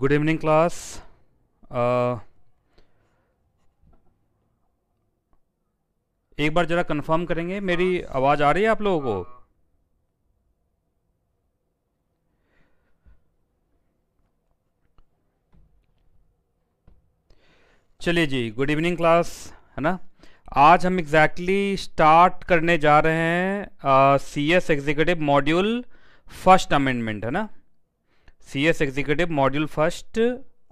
Good evening class एक बार जरा confirm करेंगे मेरी आवाज आ रही है आप लोगों को चलिए जी गुड इवनिंग क्लास है ना आज हम एग्जैक्टली exactly स्टार्ट करने जा रहे हैं C S executive module first amendment है ना C S executive module first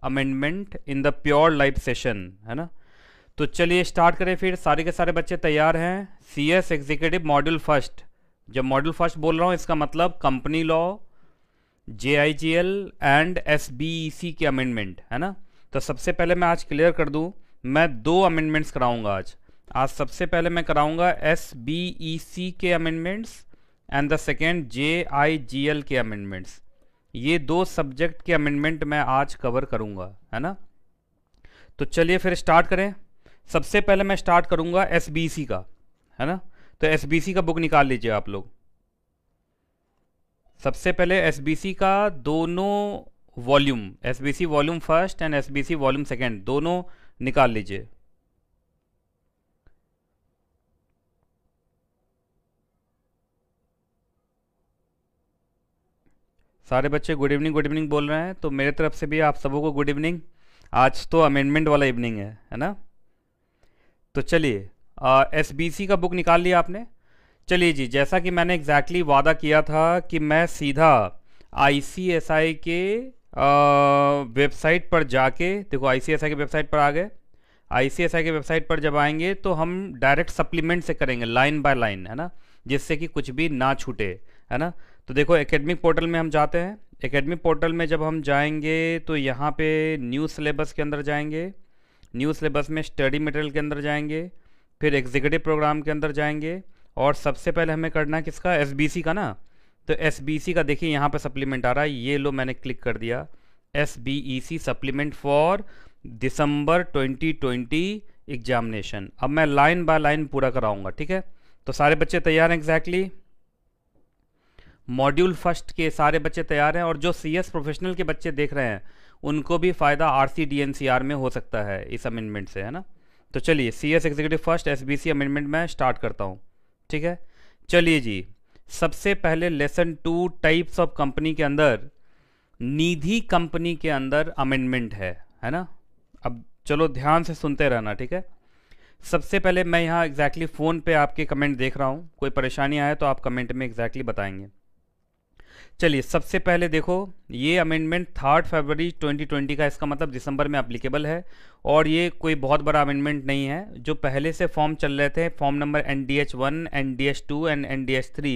amendment in the pure life session है ना तो चलिए स्टार्ट करें फिर सारे के सारे बच्चे तैयार हैं C S executive module first जब मॉड्यूल फर्स्ट बोल रहा हूँ इसका मतलब company law J I G L and S B E C के अमेंडमेंट है ना तो सबसे पहले मैं आज क्लियर कर दूँ मैं दो अमेंडमेंट्स कराऊंगा आज आज सबसे पहले मैं कराऊंगा S B E e C के amendments and the second J I G L के अमेंडमेंट्स ये दो सब्जेक्ट के अमेंडमेंट मैं आज कवर करूंगा है ना तो चलिए फिर स्टार्ट करें सबसे पहले मैं स्टार्ट करूंगा एस का है ना तो एस का बुक निकाल लीजिए आप लोग सबसे पहले एस का दोनों volume S B C volume first and S B C volume second दोनों निकाल लीजिए सारे बच्चे गुड इवनिंग गुड इवनिंग बोल रहे हैं तो मेरे तरफ से भी आप सबों को गुड इवनिंग आज तो अमेंडमेंट वाला इवनिंग है है ना तो चलिए एस बी सी का बुक निकाल लिया आपने चलिए जी जैसा कि मैंने एग्जैक्टली exactly वादा किया था कि मैं सीधा आई सी एस आई के वेबसाइट पर जाके देखो आई सी एस आई की वेबसाइट पर आ गए आई सी एस आई की वेबसाइट पर जब आएंगे तो हम डायरेक्ट सप्लीमेंट से करेंगे लाइन बाय लाइन है ना जिससे कि कुछ भी ना छूटे है ना तो देखो एकेडमिक पोर्टल में हम जाते हैं एकेडमिक पोर्टल में जब हम जाएंगे तो यहाँ पे न्यू सिलेबस के अंदर जाएंगे न्यू सिलेबस में स्टडी मटेरियल के अंदर जाएंगे फिर एग्जीक्यूटिव प्रोग्राम के अंदर जाएंगे और सबसे पहले हमें करना है किसका एस का ना तो एस का देखिए यहाँ पर सप्लीमेंट आ रहा है ये लो मैंने क्लिक कर दिया एस सप्लीमेंट फॉर दिसंबर ट्वेंटी एग्जामिनेशन अब मैं लाइन बाय लाइन पूरा कराऊंगा ठीक है तो सारे बच्चे तैयार हैं एग्जैक्टली exactly? मॉड्यूल फर्स्ट के सारे बच्चे तैयार हैं और जो सी एस प्रोफेशनल के बच्चे देख रहे हैं उनको भी फ़ायदा R C D N C R में हो सकता है इस अमेंडमेंट से है ना तो चलिए C S executive first S B C amendment में स्टार्ट करता हूँ ठीक है चलिए जी सबसे पहले lesson two types of company के अंदर निधि कंपनी के अंदर अमेंडमेंट है है ना अब चलो ध्यान से सुनते रहना ठीक है सबसे पहले मैं यहाँ एग्जैक्टली फ़ोन पे आपके कमेंट देख रहा हूँ कोई परेशानी आए तो आप कमेंट में एग्जैक्टली exactly बताएंगे चलिए सबसे पहले देखो ये अमेंडमेंट थर्ड फरवरी 2020 का इसका मतलब दिसंबर में अप्लीकेबल है और ये कोई बहुत बड़ा अमेंडमेंट नहीं है जो पहले से फॉर्म चल रहे थे form number N D H one N D H two and N D H three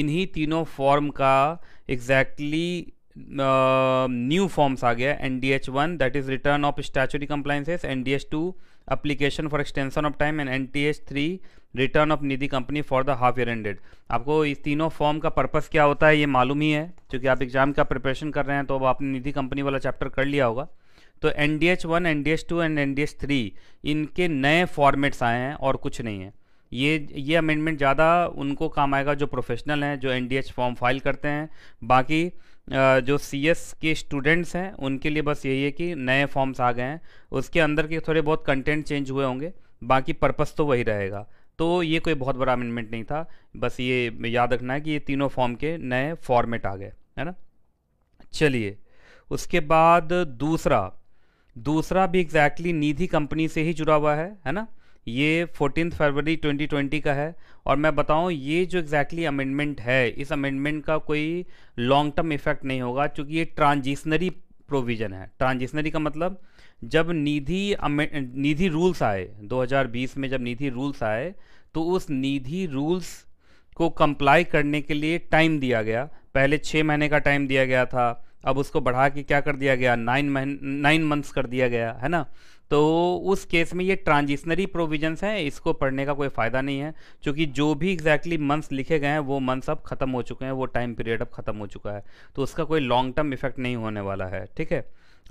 इन्हीं तीनों फॉर्म का एग्जैक्टली न्यू फॉर्म्स आ गया N D H one that is return of statutory compliances N D H two application for extension of time and N T H three return of Nidhi company for the half year ended आपको इस तीनों form का purpose क्या होता है ये मालूम ही है क्योंकि आप एग्जाम का प्रिपरेशन कर रहे हैं तो अब आपने निधि कंपनी वाला चैप्टर कर लिया होगा तो N D H one N D H two and N D H three इनके नए फॉर्मेट्स आए हैं और कुछ नहीं है ये ये अमेंडमेंट ज़्यादा उनको काम आएगा जो प्रोफेशनल हैं जो N D H form file करते हैं बाकी जो सी एस के स्टूडेंट्स हैं उनके लिए बस यही है कि नए फॉर्म्स आ गए हैं उसके अंदर के थोड़े बहुत कंटेंट चेंज हुए होंगे बाकी पर्पस तो वही रहेगा तो ये कोई बहुत बड़ा अमेंडमेंट नहीं था बस ये याद रखना है कि ये तीनों फॉर्म के नए फॉर्मेट आ गए है ना चलिए उसके बाद दूसरा दूसरा भी एग्जैक्टली exactly निधि कंपनी से ही जुड़ा हुआ है है ना ये फोर्टीन फरवरी 2020 का है और मैं बताऊं ये जो एग्जैक्टली exactly अमेंडमेंट है इस अमेंडमेंट का कोई लॉन्ग टर्म इफेक्ट नहीं होगा क्योंकि ये ट्रांजिशनरी प्रोविज़न है ट्रांजिशनरी का मतलब जब निधि निधि रूल्स आए 2020 में जब निधि रूल्स आए तो उस निधि रूल्स को कंप्लाई करने के लिए टाइम दिया गया पहले छः महीने का टाइम दिया गया था अब उसको बढ़ा के क्या कर दिया गया नाइन मह नाइन मंथ्स कर दिया गया है ना तो उस केस में ये ट्रांजिशनरी प्रोविजंस हैं इसको पढ़ने का कोई फ़ायदा नहीं है क्योंकि जो भी एग्जैक्टली exactly मंथ्स लिखे गए हैं वो मंथ्स अब ख़त्म हो चुके हैं वो टाइम पीरियड अब ख़त्म हो चुका है तो उसका कोई लॉन्ग टर्म इफेक्ट नहीं होने वाला है ठीक है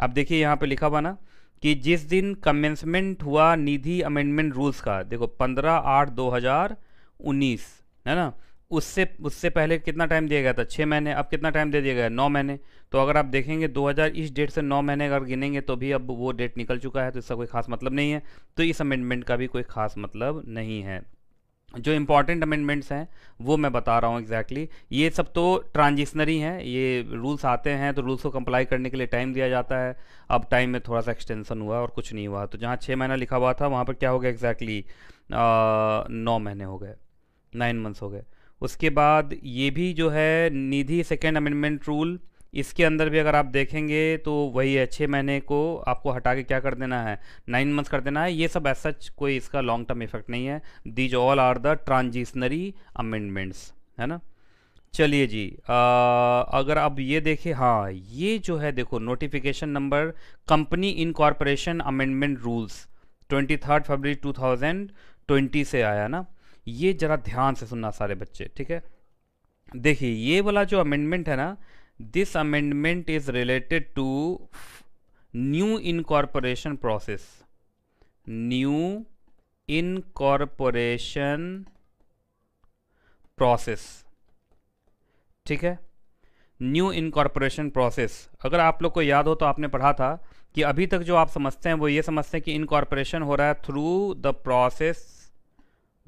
अब देखिए यहाँ पर लिखा हुआ ना कि जिस दिन कमेंसमेंट हुआ निधि अमेंडमेंट रूल्स का देखो पंद्रह आठ दो हज़ार उन्नीस है ना उससे उससे पहले कितना टाइम दिया गया था छः महीने अब कितना टाइम दे दिया गया नौ महीने तो अगर आप देखेंगे 2000 इस डेट से नौ महीने अगर गिनेंगे तो भी अब वो डेट निकल चुका है तो इसका कोई खास मतलब नहीं है तो इस अमेंडमेंट का भी कोई खास मतलब नहीं है जो इम्पॉर्टेंट अमेंडमेंट्स हैं वो मैं बता रहा हूँ एग्जैक्टली exactly. ये सब तो ट्रांजिशनरी हैं ये रूल्स आते हैं तो रूल्स को कंप्लाई करने के लिए टाइम दिया जाता है अब टाइम में थोड़ा सा एक्सटेंसन हुआ और कुछ नहीं हुआ तो जहाँ छः महीना लिखा हुआ था वहाँ पर क्या हो गया एग्जैक्टली exactly? नौ महीने हो गए नाइन मंथ्स हो गए उसके बाद ये भी जो है निधि सेकेंड अमेंडमेंट रूल इसके अंदर भी अगर आप देखेंगे तो वही है छः महीने को आपको हटा के क्या कर देना है नाइन मंथ्स कर देना है ये सब ऐसा कोई इसका लॉन्ग टर्म इफेक्ट नहीं है these all are the transitionary amendments है ना चलिए जी आ, अगर आप ये देखें हाँ ये जो है देखो notification number company corporation amendment rules twenty third February two thousand twenty से आया ना ये ज़रा ध्यान से सुनना सारे बच्चे ठीक है देखिए ये वाला जो अमेंडमेंट है ना this amendment is related to new incorporation process new incorporation process ठीक है न्यू इनकॉर्पोरेशन प्रोसेस अगर आप लोग को याद हो तो आपने पढ़ा था कि अभी तक जो आप समझते हैं वो ये समझते हैं कि इनकॉर्पोरेशन हो रहा है through the process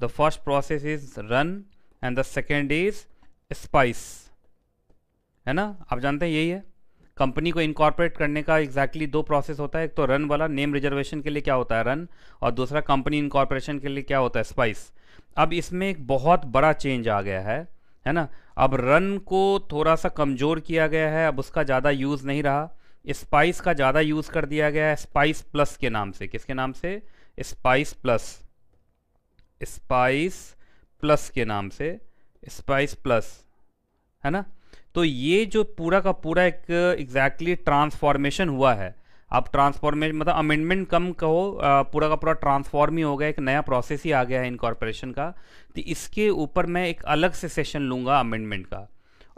the first process is run and the second is spice है ना आप जानते हैं यही है कंपनी को इनकॉर्पोरेट करने का एग्जैक्टली exactly दो प्रोसेस होता है एक तो रन वाला नेम रिजर्वेशन के लिए क्या होता है रन और दूसरा कंपनी इनकॉर्पोरेशन के लिए क्या होता है स्पाइस अब इसमें एक बहुत बड़ा चेंज आ गया है है ना अब रन को थोड़ा सा कमज़ोर किया गया है अब उसका ज़्यादा यूज़ नहीं रहा स्पाइस का ज़्यादा यूज़ कर दिया गया है स्पाइस प्लस के नाम से किसके नाम से स्पाइस प्लस स्पाइस प्लस के नाम से स्पाइस प्लस है ना तो ये जो पूरा का पूरा एक एग्जैक्टली ट्रांसफॉर्मेशन हुआ है आप ट्रांसफॉर्मेशन मतलब अमेंडमेंट कम कहो पूरा का पूरा ट्रांसफॉर्म ही हो गया एक नया प्रोसेस ही आ गया है इनकॉर्पोरेशन का तो इसके ऊपर मैं एक अलग से सेशन लूँगा अमेंडमेंट का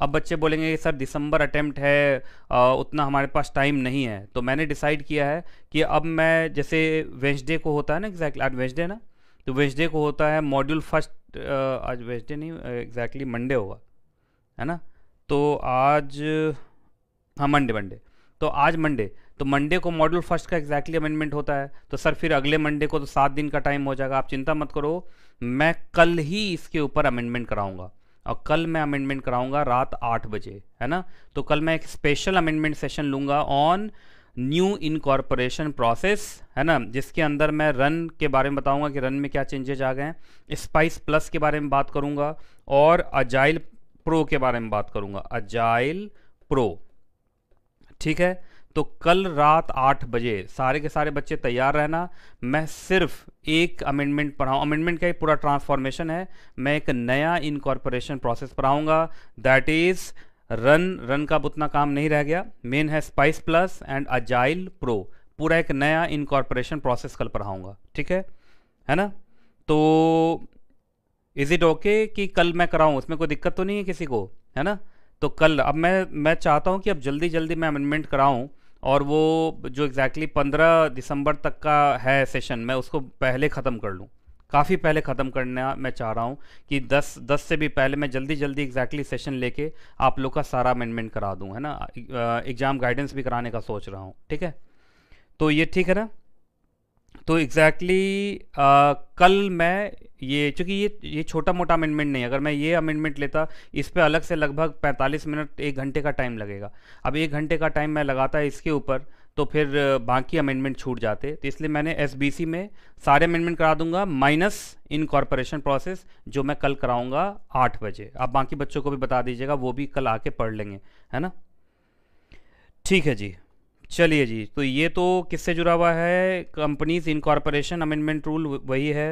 अब बच्चे बोलेंगे सर दिसंबर अटैम्प्ट है आ, उतना हमारे पास टाइम नहीं है तो मैंने डिसाइड किया है कि अब मैं जैसे वेंसडे को होता है ना एग्जैक्टली आज वेंसडे ना तो वेजडे को होता है मॉड्यूल फर्स्ट आज वेजडे नहीं एग्जैक्टली मंडे होगा है ना तो आज हाँ मंडे मंडे तो आज मंडे तो मंडे को मॉड्यूल फर्स्ट का एग्जैक्टली exactly अमेंडमेंट होता है तो सर फिर अगले मंडे को तो सात दिन का टाइम हो जाएगा आप चिंता मत करो मैं कल ही इसके ऊपर अमेंडमेंट कराऊंगा और कल मैं अमेंडमेंट कराऊंगा रात आठ बजे है ना तो कल मैं एक स्पेशल अमेंडमेंट सेशन लूँगा ऑन न्यू इनकॉर्पोरेशन प्रोसेस है ना जिसके अंदर मैं रन के बारे में बताऊंगा कि रन में क्या चेंजेज आ गए हैं स्पाइस प्लस के बारे में बात करूंगा और अजाइल प्रो के बारे में बात करूंगा अजाइल प्रो ठीक है तो कल रात आठ बजे सारे के सारे बच्चे तैयार रहना मैं सिर्फ एक अमेंडमेंट पढ़ाऊँ अमेंडमेंट का एक पूरा ट्रांसफॉर्मेशन है मैं एक नया इनकॉर्पोरेशन प्रोसेस पढ़ाऊँगा दैट इज़ रन रन का अब उतना काम नहीं रह गया मेन है spice plus and agile pro पूरा एक नया इनकॉर्पोरेशन प्रोसेस कल आऊँगा ठीक है है ना तो इज़ इट ओके कि कल मैं कराऊँ उसमें कोई दिक्कत तो नहीं है किसी को है ना तो कल अब मैं मैं चाहता हूँ कि अब जल्दी जल्दी मैं अमेंडमेंट कराऊँ और वो जो एग्जैक्टली exactly पंद्रह दिसंबर तक का है सेशन मैं उसको पहले ख़त्म कर लूँ काफ़ी पहले ख़त्म करना मैं चाह रहा हूँ कि 10 10 से भी पहले मैं जल्दी जल्दी एग्जैक्टली सेशन लेके आप लोग का सारा अमेंडमेंट करा दूँ है ना एग्ज़ाम गाइडेंस भी कराने का सोच रहा हूँ ठीक है तो ये ठीक है ना तो एग्जैक्टली exactly, कल मैं ये चूँकि ये ये छोटा मोटा अमेंडमेंट नहीं अगर मैं ये अमेंडमेंट लेता इस पर अलग से लगभग 45 मिनट एक घंटे का टाइम लगेगा अब एक घंटे का टाइम मैं लगाता इसके ऊपर तो फिर बाकी अमेंडमेंट छूट जाते तो इसलिए मैंने एस में सारे अमेंडमेंट करा दूंगा माइनस इन कॉरपोरेशन प्रोसेस जो मैं कल कराऊंगा आठ बजे आप बाकी बच्चों को भी बता दीजिएगा वो भी कल आके पढ़ लेंगे है ना ठीक है जी चलिए जी तो ये तो किससे जुड़ा हुआ है companies incorporation amendment rule वही है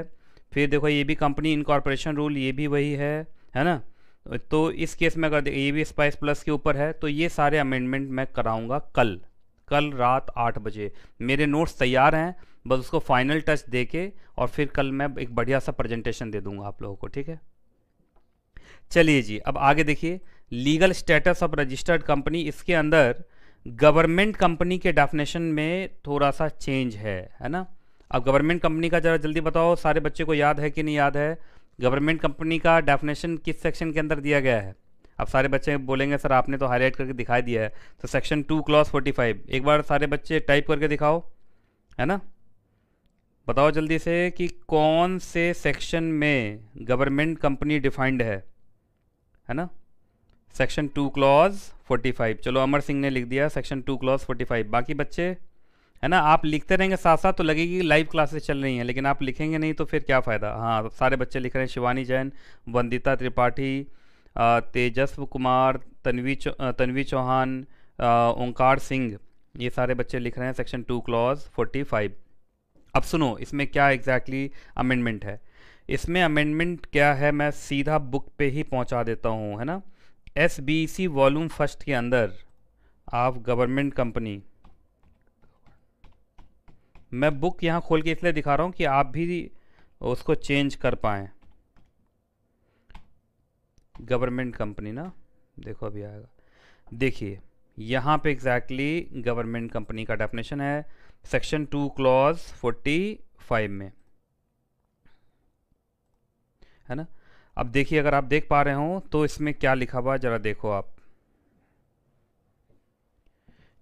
फिर देखो ये भी कंपनी इन कॉरपोरेशन रूल ये भी वही है है ना तो इस केस में अगर ये भी स्पाइस प्लस के ऊपर है तो ये सारे अमेंडमेंट मैं कराऊंगा कल कल रात आठ बजे मेरे नोट्स तैयार हैं बस उसको फाइनल टच दे के और फिर कल मैं एक बढ़िया सा प्रेजेंटेशन दे दूंगा आप लोगों को ठीक है चलिए जी अब आगे देखिए legal status of registered company इसके अंदर गवर्नमेंट कंपनी के डेफिनेशन में थोड़ा सा चेंज है है ना अब गवर्नमेंट कंपनी का जरा जल्दी बताओ सारे बच्चे को याद है कि नहीं याद है गवर्नमेंट कंपनी का डेफिनेशन किस सेक्शन के अंदर दिया गया है अब सारे बच्चे बोलेंगे सर आपने तो हाईलाइट करके दिखाई दिया है तो section two clause forty five एक बार सारे बच्चे टाइप करके दिखाओ है ना बताओ जल्दी से कि कौन से सेक्शन में गवर्नमेंट कंपनी डिफाइंड है है ना section two clause forty five चलो अमर सिंह ने लिख दिया section two clause forty five बाकी बच्चे है ना आप लिखते रहेंगे साथ साथ तो लगेगी लाइव क्लासेस चल रही हैं लेकिन आप लिखेंगे नहीं तो फिर क्या फ़ायदा हाँ सारे बच्चे लिख रहे हैं शिवानी जैन वंदिता त्रिपाठी तेजस्व कुमार तनवी चौ तनवी चौहान ओंकार सिंह ये सारे बच्चे लिख रहे हैं section two clause forty five अब सुनो इसमें क्या एग्जैक्टली exactly अमेंडमेंट है इसमें अमेंडमेंट क्या है मैं सीधा बुक पे ही पहुंचा देता हूँ है ना S B C volume first के अंदर ऑफ गवर्नमेंट कंपनी मैं बुक यहाँ खोल के इसलिए दिखा रहा हूँ कि आप भी उसको चेंज कर पाएँ गवर्नमेंट कंपनी ना देखो अभी आएगा देखिए यहाँ पे एग्जैक्टली गवर्नमेंट कंपनी का डेफिनेशन है section two clause forty five में है ना अब देखिए अगर आप देख पा रहे हो तो इसमें क्या लिखा हुआ जरा देखो आप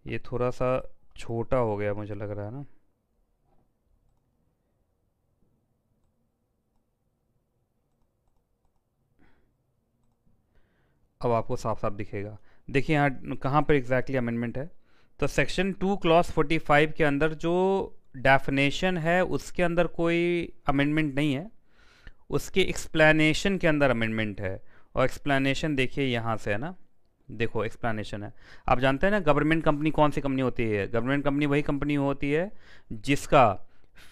ये थोड़ा सा छोटा हो गया मुझे लग रहा है ना अब आपको साफ साफ दिखेगा देखिए यहाँ कहाँ पर एग्जैक्टली अमेंडमेंट है तो section two clause forty five के अंदर जो डेफिनेशन है उसके अंदर कोई अमेंडमेंट नहीं है उसके एक्सप्लेनेशन के अंदर अमेंडमेंट है और एक्सप्लेनेशन देखिए यहाँ से है ना देखो एक्सप्लेनेशन है आप जानते हैं ना गवर्नमेंट कंपनी कौन सी कंपनी होती है गवर्नमेंट कंपनी वही कंपनी होती है जिसका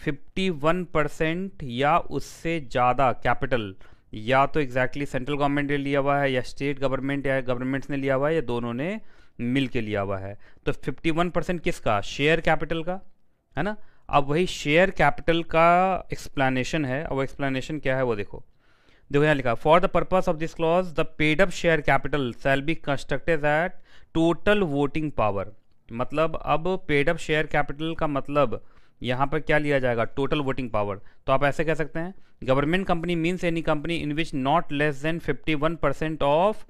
51 परसेंट या उससे ज़्यादा कैपिटल या तो एग्जैक्टली सेंट्रल गवर्नमेंट ने लिया हुआ है या स्टेट गवर्नमेंट या गवर्नमेंट्स ने लिया हुआ है या दोनों ने मिल के लिया हुआ है तो 51 परसेंट किसका शेयर कैपिटल का है ना अब वही शेयर कैपिटल का एक्सप्लेनेशन है और वो एक्सप्लेनेशन क्या है वो देखो देखो यहाँ लिखा for the purpose of this clause the paid up share capital shall be constructed at total voting power मतलब अब पेड अप शेयर कैपिटल का मतलब यहाँ पर क्या लिया जाएगा टोटल वोटिंग पावर तो आप ऐसे कह सकते हैं government company means any company in which not less than 51 percent of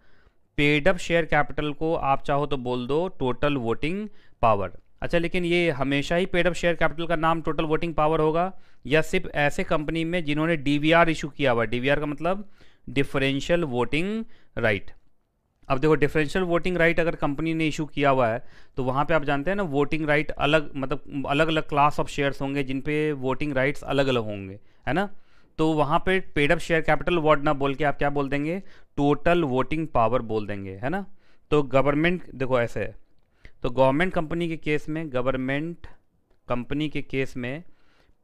paid up share capital को आप चाहो तो बोल दो टोटल वोटिंग पावर अच्छा लेकिन ये हमेशा ही पेड अप शेयर कैपिटल का नाम टोटल वोटिंग पावर होगा या सिर्फ ऐसे कंपनी में जिन्होंने डी वी इशू किया हुआ डी का मतलब डिफरेंशियल वोटिंग राइट right. अब देखो डिफरेंशियल वोटिंग राइट अगर कंपनी ने इशू किया हुआ है तो वहाँ पे आप जानते हैं ना वोटिंग राइट अलग मतलब अलग अलग क्लास ऑफ शेयर्स होंगे जिन पे वोटिंग राइट्स अलग अलग होंगे है ना तो वहाँ पे पेडअप शेयर कैपिटल वार्ड ना बोल के आप क्या बोल देंगे टोटल वोटिंग पावर बोल देंगे है ना तो गवर्नमेंट देखो ऐसे है तो गवर्नमेंट कंपनी के केस में गवर्नमेंट कंपनी के केस में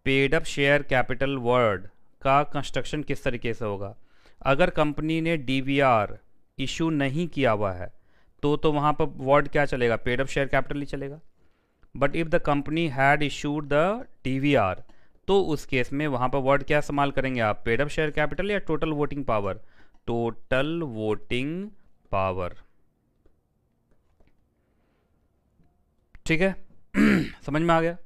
पेडअप शेयर कैपिटल वर्ड का कंस्ट्रक्शन किस तरीके से होगा अगर कंपनी ने डी वी आर इशू नहीं किया हुआ है तो तो वहाँ पर वर्ड क्या चलेगा पेड अप शेयर कैपिटल ही चलेगा but if the company had issued the T तो उस केस में वहाँ पर वर्ड क्या इस्तेमाल करेंगे आप पेड अप शेयर कैपिटल या total voting power total voting power ठीक है समझ में आ गया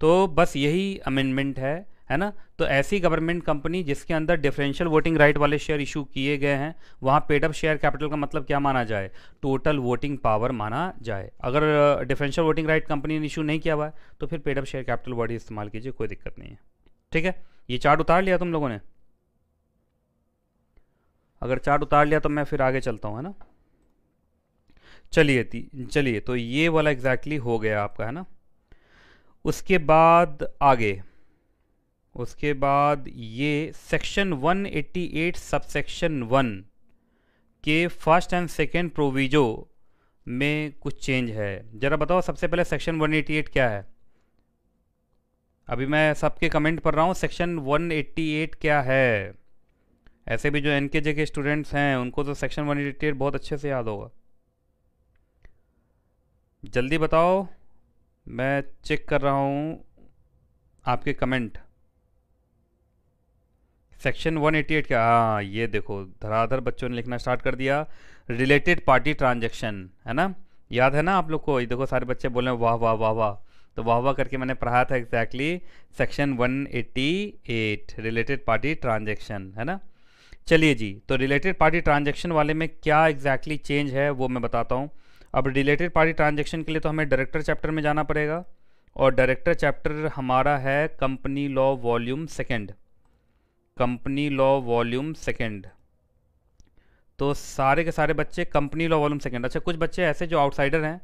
तो बस यही अमेंडमेंट है है ना तो ऐसी गवर्नमेंट कंपनी जिसके अंदर डिफरेंशियल वोटिंग राइट वाले शेयर इशू किए गए हैं वहाँ पेडअप शेयर कैपिटल का मतलब क्या माना जाए टोटल वोटिंग पावर माना जाए अगर डिफरेंशियल वोटिंग राइट कंपनी ने इशू नहीं किया हुआ है तो फिर पेडअप शेयर कैपिटल वर्ड इस्तेमाल कीजिए कोई दिक्कत नहीं है ठीक है ये चार्ट उतार लिया तुम लोगों ने अगर चार्ट उतार लिया तो मैं फिर आगे चलता हूँ है ना चलिए चलिए तो ये वाला एग्जैक्टली exactly हो गया आपका है ना उसके बाद आगे उसके बाद ये सेक्शन 188 सब सेक्शन वन के फर्स्ट एंड सेकेंड प्रोविजो में कुछ चेंज है ज़रा बताओ सबसे पहले सेक्शन 188 क्या है अभी मैं सबके कमेंट पढ़ रहा हूँ सेक्शन 188 क्या है ऐसे भी जो एन के जे के स्टूडेंट्स हैं उनको तो सेक्शन 188 बहुत अच्छे से याद होगा जल्दी बताओ मैं चेक कर रहा हूँ आपके कमेंट सेक्शन 188 का हाँ ये देखो धराधर बच्चों ने लिखना स्टार्ट कर दिया रिलेटेड पार्टी ट्रांजेक्शन है ना याद है ना आप लोग को ये देखो सारे बच्चे बोल रहे हैं वाह वाह वाह वाह तो वाह वाह करके मैंने पढ़ाया था exactly section 188 related party transaction है ना चलिए जी तो रिलेटेड पार्टी ट्रांजेक्शन वाले में क्या एग्जैक्टली exactly चेंज है वो मैं बताता हूँ अब रिलेटेड पार्टी ट्रांजेक्शन के लिए तो हमें डायरेक्टर चैप्टर में जाना पड़ेगा और डायरेक्टर चैप्टर हमारा है company law volume second company law volume second तो सारे के सारे बच्चे कंपनी लॉ वॉल्यूम सेकेंड अच्छा कुछ बच्चे ऐसे जो आउटसाइडर हैं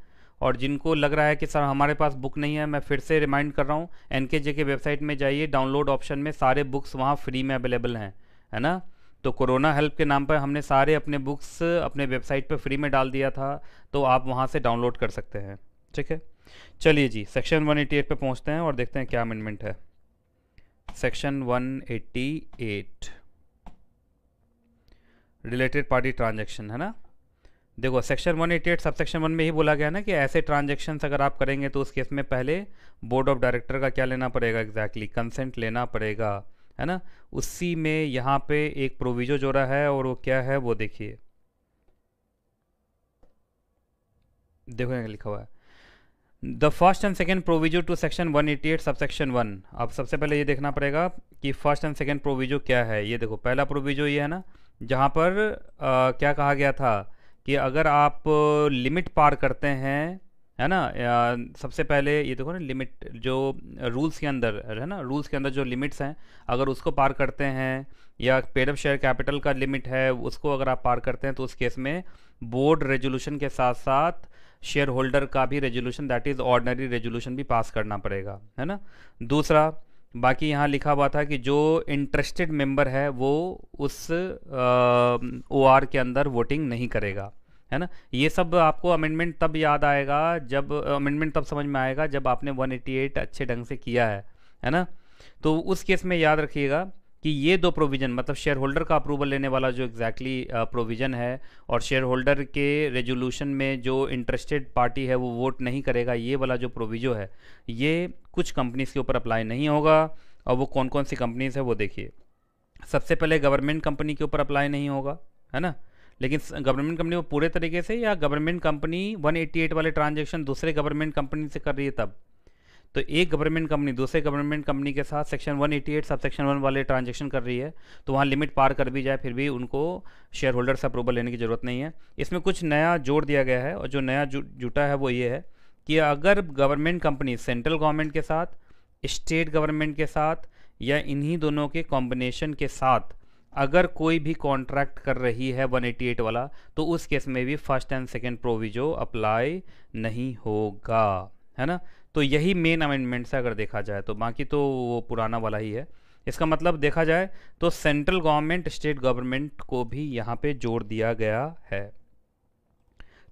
और जिनको लग रहा है कि सर हमारे पास बुक नहीं है मैं फिर से रिमाइंड कर रहा हूँ एन के जे के वेबसाइट में जाइए डाउनलोड ऑप्शन में सारे बुक्स वहाँ फ्री में अवेलेबल हैं है ना तो कोरोना हेल्प के नाम पर हमने सारे अपने बुक्स अपने वेबसाइट पर फ्री में डाल दिया था तो आप वहाँ से डाउनलोड कर सकते हैं ठीक है चलिए जी सेक्शन 188 पे पहुँचते हैं और देखते हैं क्या अमेंडमेंट है सेक्शन 188 रिलेटेड पार्टी ट्रांजेक्शन है ना देखो सेक्शन 188 सब सेक्शन वन में ही बोला गया ना कि ऐसे ट्रांजेक्शन्स अगर आप करेंगे तो उस केस में पहले बोर्ड ऑफ डायरेक्टर का क्या लेना पड़ेगा एग्जैक्टली exactly, कंसेंट लेना पड़ेगा है ना उसी में यहाँ पे एक प्रोविजो जो रहा है और वो क्या है वो देखिए देखो यहाँ लिखा हुआ है the first and second proviso to section 188 subsection one अब सबसे पहले ये देखना पड़ेगा कि फर्स्ट एंड सेकेंड प्रोविजो क्या है ये देखो पहला प्रोविजो ये है ना जहाँ पर आ, क्या कहा गया था कि अगर आप लिमिट पार करते हैं है ना आ, सबसे पहले ये देखो ना लिमिट जो रूल्स के अंदर है ना रूल्स के अंदर जो लिमिट्स हैं अगर उसको पार करते हैं या पेड ऑफ शेयर कैपिटल का लिमिट है उसको अगर आप पार करते हैं तो उस केस में बोर्ड रेजोल्यूशन के साथ साथ शेयर होल्डर का भी resolution that is ordinary resolution भी पास करना पड़ेगा है ना दूसरा बाकी यहाँ लिखा हुआ था कि जो इंटरेस्टेड मेंबर है वो उस ओ आर के अंदर वोटिंग नहीं करेगा है ना ये सब आपको अमेंडमेंट तब याद आएगा जब अमेंडमेंट तब समझ में आएगा जब आपने 188 अच्छे ढंग से किया है है ना तो उस केस में याद रखिएगा कि ये दो प्रोविज़न मतलब शेयर होल्डर का अप्रूवल लेने वाला जो एग्जैक्टली exactly प्रोविज़न uh, है और शेयर होल्डर के रेजोल्यूशन में जो इंटरेस्टेड पार्टी है वो वोट नहीं करेगा ये वाला जो प्रोविजो है ये कुछ कंपनीज़ के ऊपर अप्लाई नहीं होगा और वो कौन कौन सी कंपनीज़ है वो देखिए सबसे पहले गवर्नमेंट कंपनी के ऊपर अप्लाई नहीं होगा है ना लेकिन गवर्नमेंट कंपनी वो पूरे तरीके से या गवर्नमेंट कंपनी 188 वाले ट्रांजेक्शन दूसरे गवर्नमेंट कंपनी से कर रही है तब तो एक गवर्नमेंट कंपनी दूसरे गवर्नमेंट कंपनी के साथ सेक्शन 188 सब सेक्शन वन वाले ट्रांजेक्शन कर रही है तो वहाँ लिमिट पार कर भी जाए फिर भी उनको शेयर होल्डर से अप्रूवल लेने की ज़रूरत नहीं है इसमें कुछ नया जोड़ दिया गया है और जो नया जुटा है वो ये है कि अगर गवर्नमेंट कंपनी सेंट्रल गवर्नमेंट के साथ स्टेट गवर्नमेंट के साथ या इन्हीं दोनों के कॉम्बिनेशन के साथ अगर कोई भी कॉन्ट्रैक्ट कर रही है 188 वाला तो उस केस में भी first and second proviso apply नहीं होगा है ना तो यही मेन अमेंडमेंट्स है अगर देखा जाए तो बाकी तो वो पुराना वाला ही है इसका मतलब देखा जाए तो सेंट्रल गवर्नमेंट स्टेट गवर्नमेंट को भी यहाँ पे जोर दिया गया है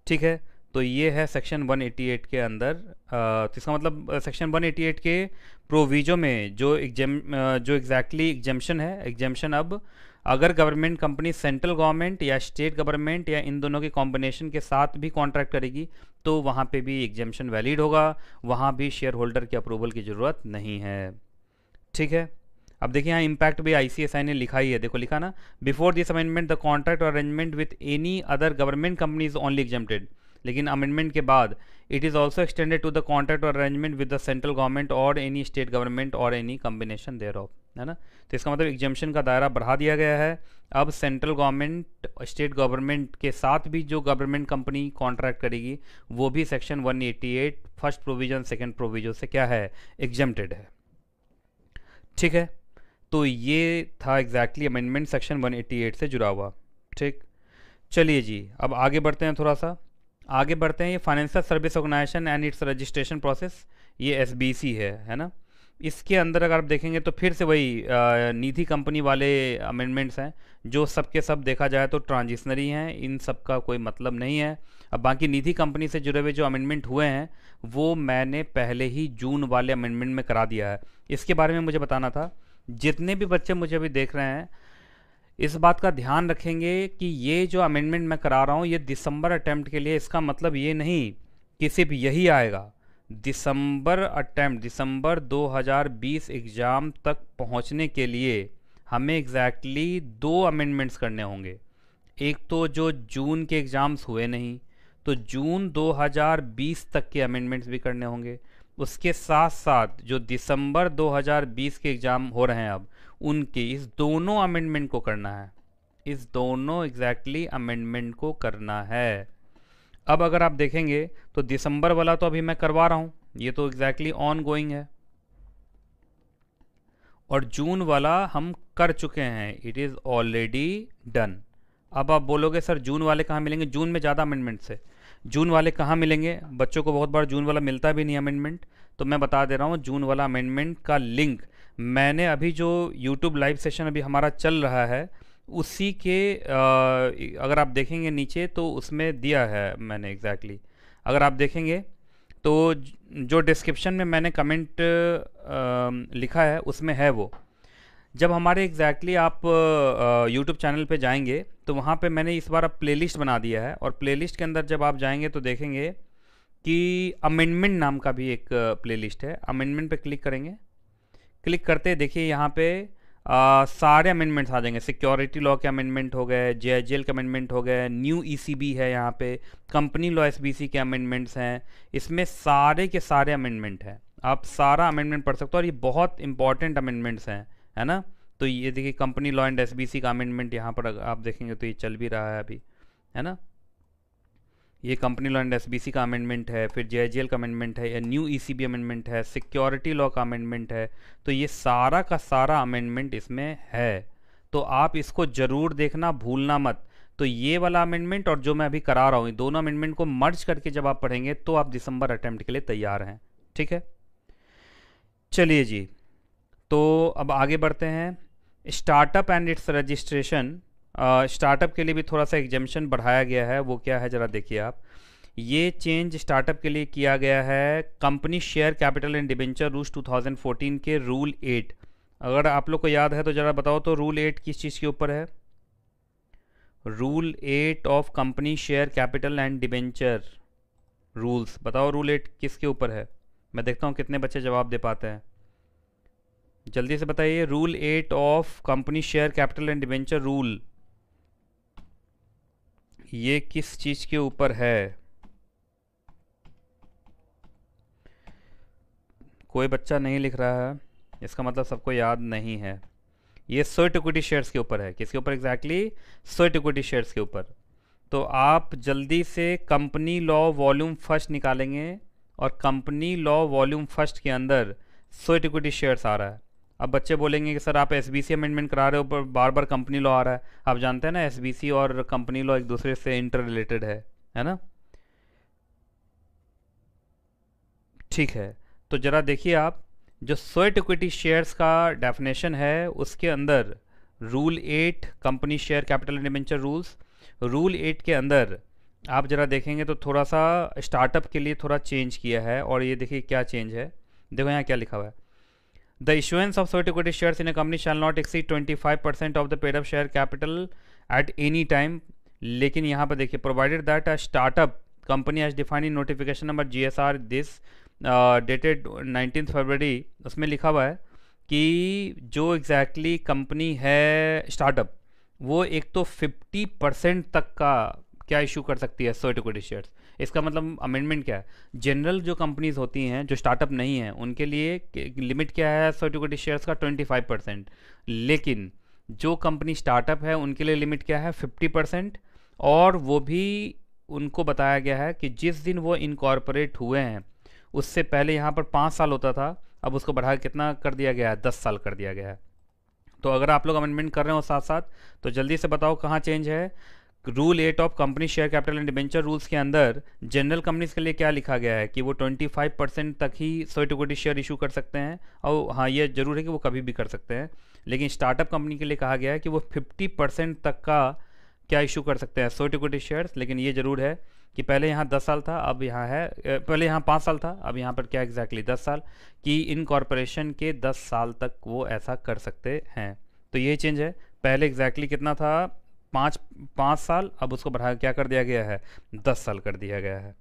ठीक है तो ये है सेक्शन 188 के अंदर तो इसका मतलब सेक्शन 188 के प्रोविजो में जो एग्जाम जो एग्जैक्टली exactly है एग्जेम्पन अब अगर गवर्नमेंट कंपनी सेंट्रल गवर्नमेंट या स्टेट गवर्नमेंट या इन दोनों के कॉम्बिनेशन के साथ भी कॉन्ट्रैक्ट करेगी तो वहाँ पे भी एग्जेम्पन वैलिड होगा वहाँ भी शेयर होल्डर के अप्रूवल की ज़रूरत नहीं है ठीक है अब देखिए यहाँ इम्पैक्ट भी आईसीएसआई ने लिखा ही है देखो लिखा ना before this amendment the contract arrangement with any other government company is only exempted लेकिन अमेंडमेंट के बाद it is also extended to the contract और arrangement with the central government और एनी स्टेट गवर्नमेंट और एनी कम्बिनेशन देयर ऑफ है ना तो इसका मतलब एग्जम्पन का दायरा बढ़ा दिया गया है अब सेंट्रल गवर्नमेंट स्टेट गवर्नमेंट के साथ भी जो गवर्नमेंट कंपनी कॉन्ट्रैक्ट करेगी वो भी section 188 first provision second provision से क्या है एग्जम्प्टेड है ठीक है तो ये था एग्जैक्टली अमेंडमेंट सेक्शन 188 से जुड़ा हुआ ठीक चलिए जी अब आगे बढ़ते हैं थोड़ा सा आगे बढ़ते हैं ये financial service organisation and its registration process ये एस है है ना इसके अंदर अगर आप देखेंगे तो फिर से वही निधि कंपनी वाले अमेंडमेंट्स हैं जो सब के सब देखा जाए तो ट्रांजिशनरी हैं इन सब का कोई मतलब नहीं है अब बाकी निधि कंपनी से जुड़े हुए जो अमेंडमेंट हुए हैं वो मैंने पहले ही जून वाले अमेंडमेंट में करा दिया है इसके बारे में मुझे बताना था जितने भी बच्चे मुझे अभी देख रहे हैं इस बात का ध्यान रखेंगे कि ये जो अमेंडमेंट मैं करा रहा हूँ ये दिसंबर अटैम्प्ट के लिए इसका मतलब ये नहीं कि सिर्फ यही आएगा दिसंबर अटैम्प्ट दिसंबर 2020 एग्ज़ाम तक पहुँचने के लिए हमें एग्जैक्टली exactly दो अमेंडमेंट्स करने होंगे एक तो जो जून के एग्ज़ाम्स हुए नहीं तो जून 2020 तक के अमेंडमेंट्स भी करने होंगे उसके साथ साथ जो दिसंबर 2020 के एग्ज़ाम हो रहे हैं अब उनके इस दोनों अमेंडमेंट को करना है इस दोनों एग्जैक्टली exactly अमेंडमेंट को करना है अब अगर आप देखेंगे तो दिसंबर वाला तो अभी मैं करवा रहा हूं ये तो एग्जैक्टली ऑन गोइंग है और जून वाला हम कर चुके हैं इट इज़ ऑलरेडी डन अब आप बोलोगे सर जून वाले कहाँ मिलेंगे जून में ज़्यादा अमेंडमेंट्स है जून वाले कहाँ मिलेंगे बच्चों को बहुत बार जून वाला मिलता भी नहीं अमेंडमेंट तो मैं बता दे रहा हूँ जून वाला अमेंडमेंट का लिंक मैंने अभी जो यूट्यूब लाइव सेशन अभी हमारा चल रहा है उसी के आ, अगर आप देखेंगे नीचे तो उसमें दिया है मैंने एग्जैक्टली exactly. अगर आप देखेंगे तो जो डिस्क्रिप्शन में मैंने कमेंट आ, लिखा है उसमें है वो जब हमारे एग्जैक्टली exactly आप यूट्यूब चैनल पे जाएंगे तो वहाँ पे मैंने इस बार अब प्ले बना दिया है और प्ले के अंदर जब आप जाएंगे तो देखेंगे कि अमेंडमेंट नाम का भी एक प्लेलिस्ट है अमेंडमेंट पे क्लिक करेंगे क्लिक करते देखिए यहाँ पे आ, सारे अमेंडमेंट्स आ जाएंगे सिक्योरिटी लॉ के अमेंडमेंट हो गए जे एल के अमेंडमेंट हो गए न्यू ईसीबी e है यहाँ पे कंपनी लॉ एसबीसी के अमेंडमेंट्स हैं इसमें सारे के सारे अमेंडमेंट हैं आप सारा अमेंडमेंट पढ़ सकते हो और ये बहुत इंपॉर्टेंट अमेंडमेंट्स हैं है ना तो ये देखिए कंपनी लॉ एंड सी का अमेंडमेंट यहाँ पर आप देखेंगे तो ये चल भी रहा है अभी है ना ये कंपनी लॉ एंड एसबीसी का अमेंडमेंट है फिर जेएजीएल का अमेंडमेंट है या न्यू ईसीबी अमेंडमेंट है सिक्योरिटी लॉ का अमेंडमेंट है तो ये सारा का सारा अमेंडमेंट इसमें है तो आप इसको ज़रूर देखना भूलना मत तो ये वाला अमेंडमेंट और जो मैं अभी करा रहा हूँ दोनों अमेंडमेंट को मर्ज करके जब आप पढ़ेंगे तो आप दिसंबर अटैम्प्ट के लिए तैयार हैं ठीक है चलिए जी तो अब आगे बढ़ते हैं startup and its registration startup के लिए भी थोड़ा सा एग्जामेशन बढ़ाया गया है वो क्या है ज़रा देखिए आप ये चेंज स्टार्टअप के लिए किया गया है company share capital and debenture rules 2014 के रूल एट अगर आप लोग को याद है तो ज़रा बताओ तो रूल एट किस चीज़ के ऊपर है rule eight of company share capital and debenture rules बताओ रूल एट किसके ऊपर है मैं देखता हूँ कितने बच्चे जवाब दे पाते हैं जल्दी से बताइए rule eight of company share capital and debenture rule ये किस चीज के ऊपर है कोई बच्चा नहीं लिख रहा है इसका मतलब सबको याद नहीं है ये स्वेट इक्विटी शेयर्स के ऊपर है किसके ऊपर एग्जैक्टली स्वेट इक्विटी शेयर्स के ऊपर तो आप जल्दी से कंपनी लॉ वॉल्यूम फर्स्ट निकालेंगे और कंपनी लॉ वॉल्यूम फर्स्ट के अंदर स्वेट इक्विटी शेयर्स आ रहा है अब बच्चे बोलेंगे कि सर आप एस बी सी अमेंडमेंट करा रहे हो पर बार बार कंपनी लॉ आ रहा है आप जानते हैं ना एस बी सी और कंपनी लॉ एक दूसरे से इंटर रिलेटेड है है ना ठीक है तो ज़रा देखिए आप जो स्वेट इक्विटी शेयर्स का डेफिनेशन है उसके अंदर rule eight company share capital adventure rules rule eight के अंदर आप ज़रा देखेंगे तो थोड़ा सा स्टार्टअप के लिए थोड़ा चेंज किया है और ये देखिए क्या चेंज है देखो यहाँ क्या लिखा हुआ है The issuance of sweat equity shares in a company shall not exceed 25% of the paid up share capital at any time. लेकिन यहाँ पर देखिए provided that a startup company has defined in notification number GSR this uh, dated 19th फरवरी उसमें लिखा हुआ है कि जो एग्जैक्टली exactly कंपनी है स्टार्टअप वो एक तो 50 परसेंट तक का क्या इशू कर सकती है टू इक्विटी शेयर्स इसका मतलब अमेंडमेंट क्या है जनरल जो कंपनीज होती हैं जो स्टार्टअप नहीं है उनके लिए लिमिट क्या है टू इक्विटी शेयर्स का ट्वेंटी फाइव परसेंट लेकिन जो कंपनी स्टार्टअप है उनके लिए लिमिट क्या है फिफ्टी परसेंट और वो भी उनको बताया गया है कि जिस दिन वो इनकॉर्पोरेट हुए हैं उससे पहले यहाँ पर पाँच साल होता था अब उसको बढ़ा कितना कर दिया गया है दस साल कर दिया गया है तो अगर आप लोग अमेंडमेंट कर रहे हो साथ साथ तो जल्दी से बताओ कहाँ चेंज है rule eight of company share capital and debenture rules के अंदर जनरल कंपनीज के लिए क्या लिखा गया है कि वो 25 परसेंट तक ही टू इक्विटी शेयर इशू कर सकते हैं और हाँ ये जरूर है कि वो कभी भी कर सकते हैं लेकिन स्टार्टअप कंपनी के लिए कहा गया है कि वो 50 परसेंट तक का क्या इशू कर सकते हैं टू इक्विटी शेयर्स लेकिन ये जरूर है कि पहले यहाँ दस साल था अब यहाँ है पहले यहाँ पाँच साल था अब यहाँ पर क्या एग्जैक्टली exactly? दस साल कि इन कॉरपोरेशन के दस साल तक वो ऐसा कर सकते हैं तो ये चेंज है पहले एग्जैक्टली exactly कितना था पाँच पाँच साल अब उसको बढ़ा क्या कर दिया गया है दस साल कर दिया गया है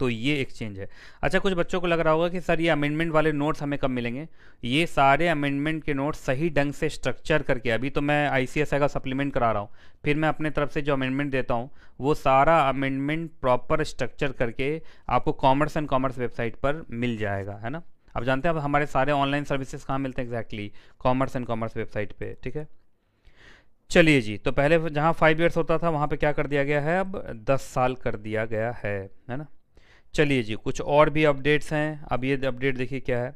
तो ये एक चेंज है अच्छा कुछ बच्चों को लग रहा होगा कि सर ये अमेंडमेंट वाले नोट्स हमें कब मिलेंगे ये सारे अमेंडमेंट के नोट्स सही ढंग से स्ट्रक्चर करके अभी तो मैं आई का सप्लीमेंट करा रहा हूँ फिर मैं अपने तरफ से जो अमेंडमेंट देता हूँ वो सारा अमेंडमेंट प्रॉपर स्ट्रक्चर करके आपको कॉमर्स एंड कॉमर्स वेबसाइट पर मिल जाएगा है ना आप जानते हैं अब हमारे सारे ऑनलाइन सर्विसेज कहाँ मिलते हैं exactly commerce and commerce website पर ठीक है चलिए जी तो पहले जहाँ फाइव ईयर्स होता था वहाँ पे क्या कर दिया गया है अब दस साल कर दिया गया है है ना चलिए जी कुछ और भी अपडेट्स हैं अब ये अपडेट देखिए क्या है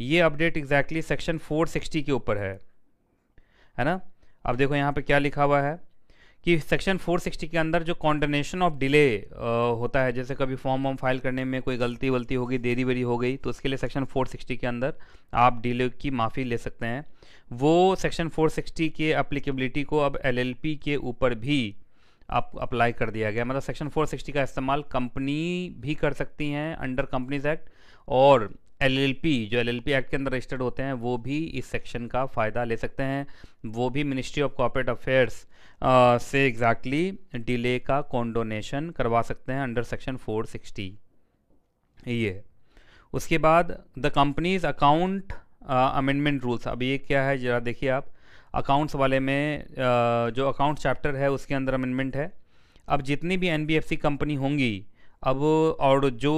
ये अपडेट एग्जैक्टली सेक्शन 460 के ऊपर है है ना अब देखो यहाँ पे क्या लिखा हुआ है कि सेक्शन 460 के अंदर जो कॉन्डनेशन ऑफ डिले होता है जैसे कभी फॉर्म वॉर्म फाइल करने में कोई गलती वलती हो गई देरी वेरी हो गई तो उसके लिए सेक्शन 460 के अंदर आप डिले की माफ़ी ले सकते हैं वो सेक्शन 460 के अप्लीकेबिलिटी को अब एलएलपी के ऊपर भी आप अप्लाई कर दिया गया मतलब सेक्शन 460 का इस्तेमाल कंपनी भी कर सकती हैं अंडर कंपनीज एक्ट और एलएलपी जो एलएलपी एक्ट के अंदर रजिस्टर्ड होते हैं वो भी इस सेक्शन का फ़ायदा ले सकते हैं वो भी मिनिस्ट्री ऑफ कॉपरेट अफेयर्स से एग्जैक्टली exactly डिले का कॉन्डोनेशन करवा सकते हैं अंडर सेक्शन 460 ये उसके बाद the companies account amendment rules अब ये क्या है जरा देखिए आप अकाउंट्स वाले में uh, जो अकाउंट चैप्टर है उसके अंदर अमेंडमेंट है अब जितनी भी एन कंपनी होंगी अब और जो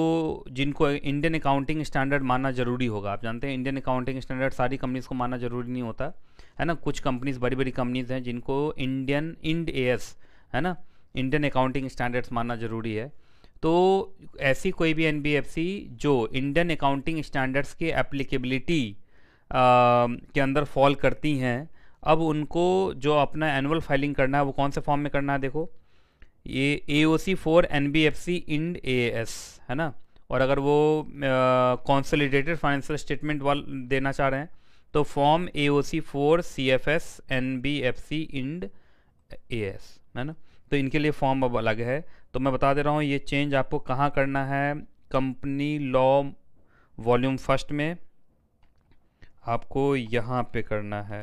जिनको इंडियन अकाउंटिंग स्टैंडर्ड मानना ज़रूरी होगा आप जानते हैं इंडियन अकाउंटिंग स्टैंडर्ड सारी कंपनीज़ को मानना ज़रूरी नहीं होता है ना कुछ कंपनीज़ बड़ी बड़ी कंपनीज़ हैं जिनको इंडियन इंड ए है ना इंडियन अकाउंटिंग स्टैंडर्ड्स मानना ज़रूरी है तो ऐसी कोई भी एन जो इंडियन अकाउंटिंग स्टैंडर्ड्स के एप्लीकेबिलिटी के अंदर फॉल करती हैं अब उनको जो अपना एनुअल फाइलिंग करना है वो कौन से फॉर्म में करना है देखो ये A O C four N B F C Ind A S है ना और अगर वो कॉन्सोलिडेटेड फाइनेंशियल स्टेटमेंट वाल देना चाह रहे हैं तो form A O C four C F S N B F C Ind A S है ना तो इनके लिए फॉर्म अब अलग है तो मैं बता दे रहा हूँ ये चेंज आपको कहाँ करना है कंपनी लॉ वॉल्यूम फर्स्ट में आपको यहाँ पे करना है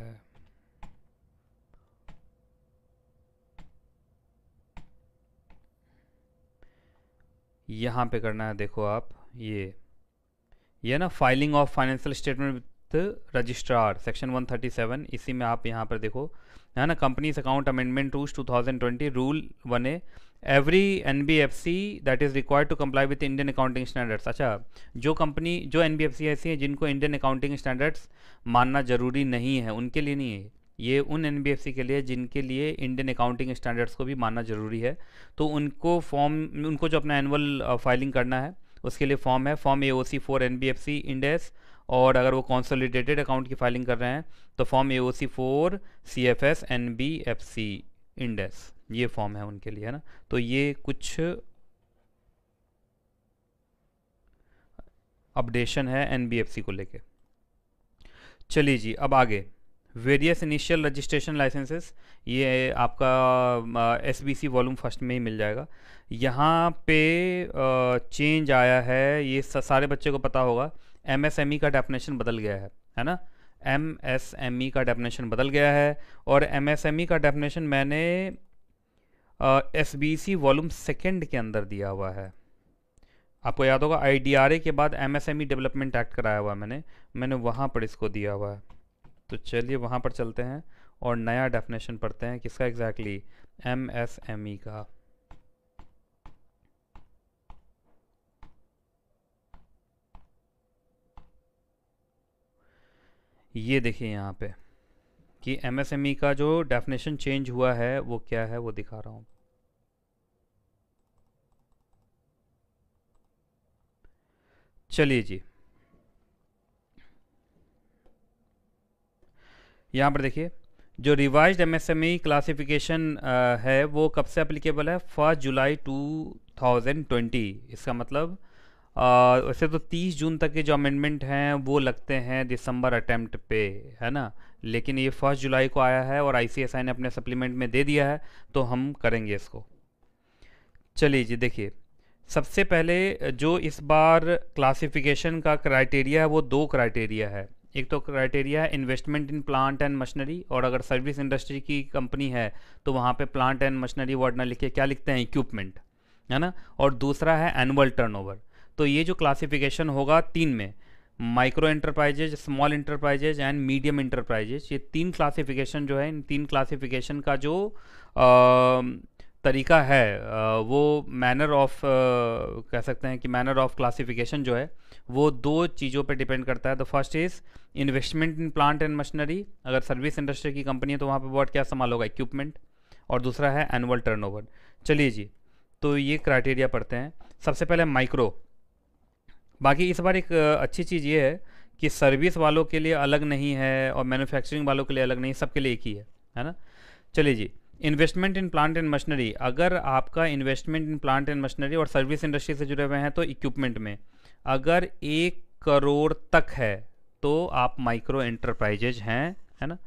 यहाँ पे करना है देखो आप ये ये ना filing of financial statement with registrar section 137 इसी में आप यहाँ पर देखो है ना companies account amendment rules 2020 rule one A every N B F C that is required to comply with Indian accounting standards अच्छा जो कंपनी जो एन बी एफ सी ऐसी हैं जिनको इंडियन अकाउंटिंग स्टैंडर्ड्स मानना ज़रूरी नहीं है उनके लिए नहीं है ये उन एन के लिए जिनके लिए इंडियन अकाउंटिंग स्टैंडर्ड्स को भी मानना ज़रूरी है तो उनको फॉर्म उनको जो अपना एनुअल फाइलिंग करना है उसके लिए फॉर्म है form A O C four N B F C Ind AS और अगर वो कॉन्सोलिडेटेड अकाउंट की फाइलिंग कर रहे हैं तो form A O C four C F S N B F C Ind AS ये फॉर्म है उनके लिए है ना तो ये कुछ अपडेशन है एनबीएफसी को लेके चलिए जी अब आगे वेरियस इनिशियल रजिस्ट्रेशन लाइसेंसेस ये आपका S B C volume first में ही मिल जाएगा यहाँ पे चेंज uh, आया है ये सारे बच्चे को पता होगा एम एस एम ई का डेफिनेशन बदल गया है है ना एम एस एम ई का डेफिनेशन बदल गया है और एम एस एम ई का डेफिनेशन मैंने S B C volume second के अंदर दिया हुआ है आपको याद होगा आई के बाद ई डेवलपमेंट एक्ट कराया हुआ मैंने मैंने वहाँ पर इसको दिया हुआ है तो चलिए वहाँ पर चलते हैं और नया डेफिनेशन पढ़ते हैं किसका एग्जैक्टली ई e का ये देखिए यहाँ पे कि एम e का जो डेफिनेशन चेंज हुआ है वो क्या है वो दिखा रहा हूँ चलिए जी यहाँ पर देखिए जो revised M S M classification है वो कब से अप्लीकेबल है फर्स्ट जुलाई 2020 इसका मतलब वैसे तो 30 जून तक के जो अमेंडमेंट हैं वो लगते हैं दिसंबर अटेम्प्ट पे है ना लेकिन ये फर्स्ट जुलाई को आया है और आई ने अपने सप्लीमेंट में दे दिया है तो हम करेंगे इसको चलिए जी देखिए सबसे पहले जो इस बार क्लासिफिकेशन का क्राइटेरिया है वो दो क्राइटेरिया है एक तो क्राइटेरिया है investment in plant and machinery और अगर सर्विस इंडस्ट्री की कंपनी है तो वहाँ पे प्लांट एंड मशीनरी वर्ड ना लिखे क्या लिखते हैं इक्विपमेंट है ना और दूसरा है एनुअल टर्नओवर तो ये जो क्लासिफिकेशन होगा तीन में micro enterprises small enterprises and medium enterprises ये तीन क्लासिफिकेशन जो है इन तीन क्लासिफिकेशन का जो आ, तरीका है आ, वो मैनर ऑफ कह सकते हैं कि मैनर ऑफ क्लासिफिकेशन जो है वो दो चीज़ों पे डिपेंड करता है the first is investment in plant and machinery अगर सर्विस इंडस्ट्री की कंपनी है तो वहाँ पर बहुत क्या संभाल होगा इक्विपमेंट और दूसरा है एनुअल टर्न चलिए जी तो ये क्राइटेरिया पढ़ते हैं सबसे पहले माइक्रो बाकी इस बार एक अच्छी चीज़ ये है कि सर्विस वालों के लिए अलग नहीं है और मैन्युफैक्चरिंग वालों के लिए अलग नहीं सबके लिए एक ही है है ना चलिए जी investment in plant and machinery अगर आपका investment in plant and machinery और सर्विस इंडस्ट्री से जुड़े हुए हैं तो इक्विपमेंट में अगर एक करोड़ तक है तो आप माइक्रो एंटरप्राइजेज हैं है ना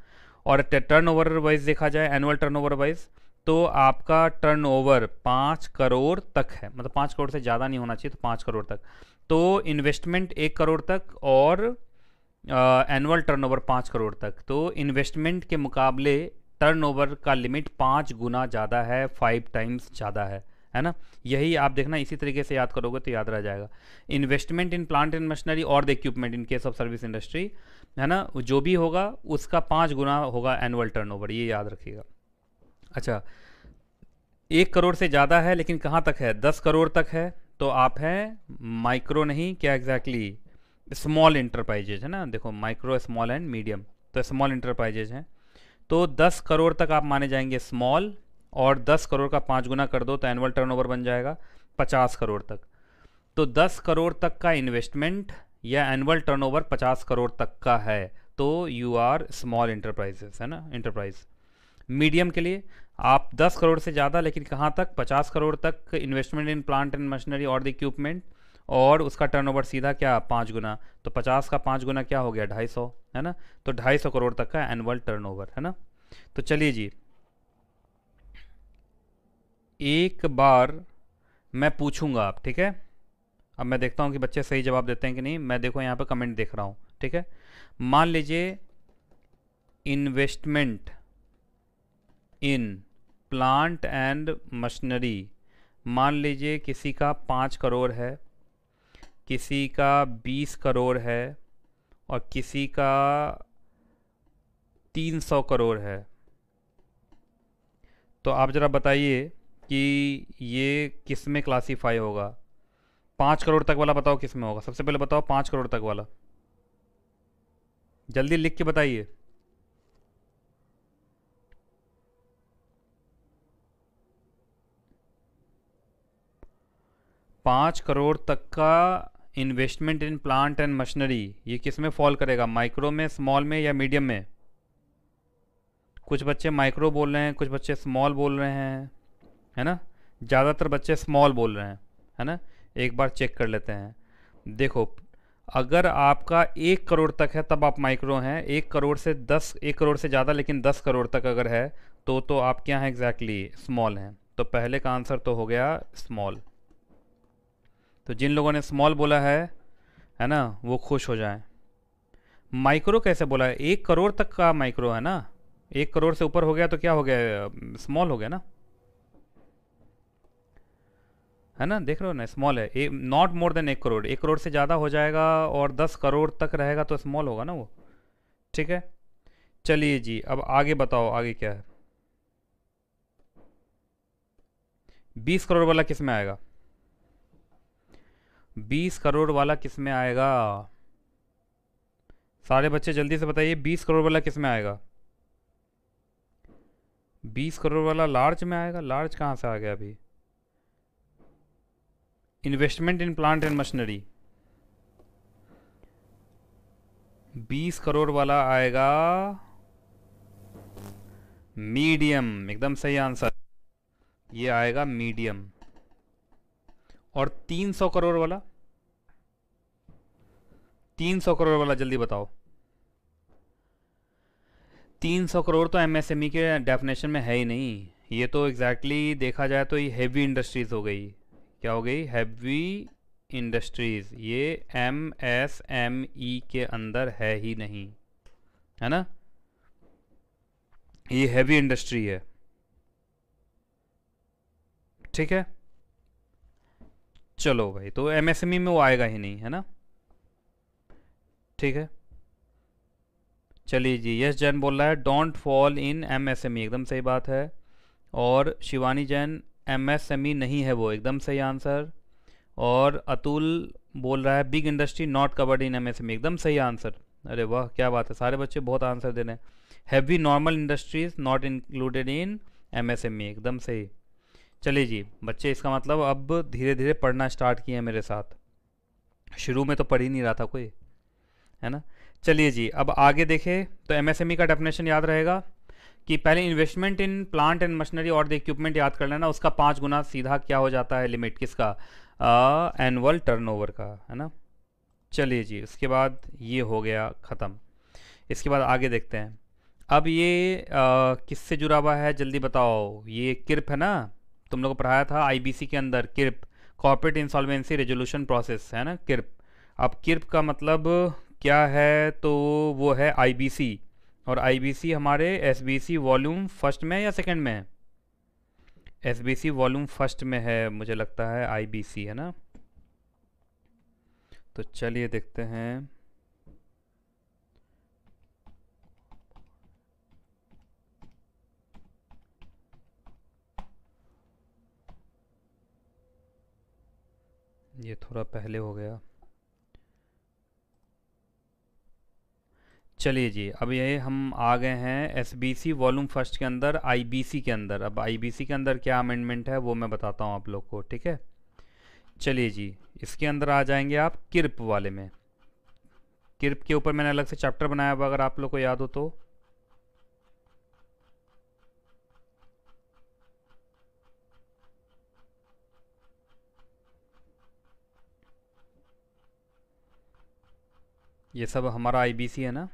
और टर्न ओवर वाइज देखा जाए एनुअल टर्न ओवर वाइज तो आपका टर्न ओवर पाँच करोड़ तक है मतलब पाँच करोड़ से ज़्यादा नहीं होना चाहिए तो पाँच करोड़ तक तो इन्वेस्टमेंट एक करोड़ तक और एनुअल टर्नओवर पाँच करोड़ तक तो इन्वेस्टमेंट के मुकाबले टर्नओवर का लिमिट पाँच गुना ज़्यादा है फाइव टाइम्स ज़्यादा है है ना यही आप देखना इसी तरीके से याद करोगे तो याद रह जाएगा investment in plant and machinery और the equipment in case of service industry है ना जो भी होगा उसका पाँच गुना होगा एनुअल टर्नओवर ये याद रखिएगा अच्छा एक करोड़ से ज़्यादा है लेकिन कहाँ तक है दस करोड़ तक है तो आप हैं माइक्रो नहीं क्या एग्जैक्टली स्मॉल इंटरप्राइजेज है ना देखो माइक्रो स्मॉल एंड मीडियम तो स्मॉल इंटरप्राइजेज हैं तो 10 करोड़ तक आप माने जाएंगे स्मॉल और 10 करोड़ का पाँच गुना कर दो तो एनुअल टर्नओवर बन जाएगा 50 करोड़ तक तो 10 करोड़ तक का इन्वेस्टमेंट या एनुअल टर्नओवर 50 करोड़ तक का है तो यू आर स्मॉल इंटरप्राइजेस है ना इंटरप्राइज मीडियम के लिए आप 10 करोड़ से ज़्यादा लेकिन कहाँ तक 50 करोड़ तक investment in plant and machinery और द इक्विपमेंट और उसका टर्नओवर सीधा क्या पाँच गुना तो पचास का पाँच गुना क्या हो गया ढाई सौ है ना तो ढाई सौ करोड़ तक का एनुअल टर्नओवर है ना तो चलिए जी एक बार मैं पूछूंगा आप ठीक है अब मैं देखता हूँ कि बच्चे सही जवाब देते हैं कि नहीं मैं देखो यहाँ पर कमेंट देख रहा हूँ ठीक है मान लीजिए investment in plant and machinery मान लीजिए किसी का पाँच करोड़ है किसी का बीस करोड़ है और किसी का तीन सौ करोड़ है तो आप ज़रा बताइए कि ये किस में क्लासीफाई होगा पाँच करोड़ तक वाला बताओ किस में होगा सबसे पहले बताओ पाँच करोड़ तक वाला जल्दी लिख के बताइए पाँच करोड़ तक का investment in plant and machinery ये किस में फॉल करेगा माइक्रो में स्मॉल में या मीडियम में कुछ बच्चे माइक्रो बोल रहे हैं कुछ बच्चे स्मॉल बोल रहे हैं है ना ज़्यादातर बच्चे स्मॉल बोल रहे हैं है ना एक बार चेक कर लेते हैं देखो अगर आपका एक करोड़ तक है तब आप माइक्रो हैं एक करोड़ से दस एक करोड़ से ज़्यादा लेकिन दस करोड़ तक अगर है तो तो आप क्या हैं एग्जैक्टली स्मॉल हैं तो पहले का आंसर तो हो गया स्मॉल तो जिन लोगों ने स्मॉल बोला है है ना वो खुश हो जाए माइक्रो कैसे बोला है एक करोड़ तक का माइक्रो है ना एक करोड़ से ऊपर हो गया तो क्या हो गया स्मॉल हो गया ना है ना देख रहे हो ना स्मॉल है नॉट मोर देन एक करोड़ एक करोड़ से ज़्यादा हो जाएगा और दस करोड़ तक रहेगा तो स्मॉल होगा ना वो ठीक है चलिए जी अब आगे बताओ आगे क्या है बीस करोड़ वाला किस में आएगा बीस करोड़ वाला किस में आएगा सारे बच्चे जल्दी से बताइए बीस करोड़ वाला किस में आएगा बीस करोड़ वाला लार्ज में आएगा लार्ज कहाँ से आ गया अभी investment in plant and machinery बीस करोड़ वाला आएगा मीडियम एकदम सही आंसर ये आएगा मीडियम और 300 करोड़ वाला 300 करोड़ वाला जल्दी बताओ 300 करोड़ तो एमएसएमई e के डेफिनेशन में है ही नहीं ये तो एग्जैक्टली exactly देखा जाए तो ये हैवी इंडस्ट्रीज हो गई क्या हो गई हैवी इंडस्ट्रीज ये एम एस एम ई के अंदर है ही नहीं है ना ये हैवी इंडस्ट्री है ठीक है चलो भाई तो एमएसएमई e में वो आएगा ही नहीं है ना ठीक है चलिए जी यश जैन बोल रहा है don't fall in MSME e, एकदम सही बात है और शिवानी जैन एमएसएमई e नहीं है वो एकदम सही आंसर और अतुल बोल रहा है big industry not covered in MSME एकदम सही आंसर अरे वाह क्या बात है सारे बच्चे बहुत आंसर दे रहे हैं heavy normal industries not included in MSME एकदम सही चले जी बच्चे इसका मतलब अब धीरे धीरे पढ़ना स्टार्ट किए हैं मेरे साथ शुरू में तो पढ़ ही नहीं रहा था कोई है ना चलिए जी अब आगे देखें तो एमएसएमई e का डेफिनेशन याद रहेगा कि पहले investment in plant and machinery और द इक्विपमेंट याद कर लेना उसका पाँच गुना सीधा क्या हो जाता है लिमिट किसका एनुअल टर्नओवर का है ना चलिए जी उसके बाद ये हो गया ख़त्म इसके बाद आगे देखते हैं अब ये किससे जुड़ा हुआ है जल्दी बताओ ये किरप है ना तुम लोग को पढ़ाया था आईबीसी के अंदर CIRP corporate insolvency resolution process है ना किर्प अब किर्प का मतलब क्या है तो वो है आईबीसी और आईबीसी हमारे एसबीसी वॉल्यूम फर्स्ट में है या सेकंड में है एसबीसी वॉल्यूम फर्स्ट में है मुझे लगता है आईबीसी है ना तो चलिए देखते हैं ये थोड़ा पहले हो गया चलिए जी अब ये हम आ गए हैं S B C volume first के अंदर आई बी सी के अंदर अब आई बी सी के अंदर क्या अमेंडमेंट है वो मैं बताता हूँ आप लोग को ठीक है चलिए जी इसके अंदर आ जाएंगे आप किरप वाले में किरप के ऊपर मैंने अलग से चैप्टर बनाया हुआ अगर आप लोग को याद हो तो ये सब हमारा आईबीसी है ना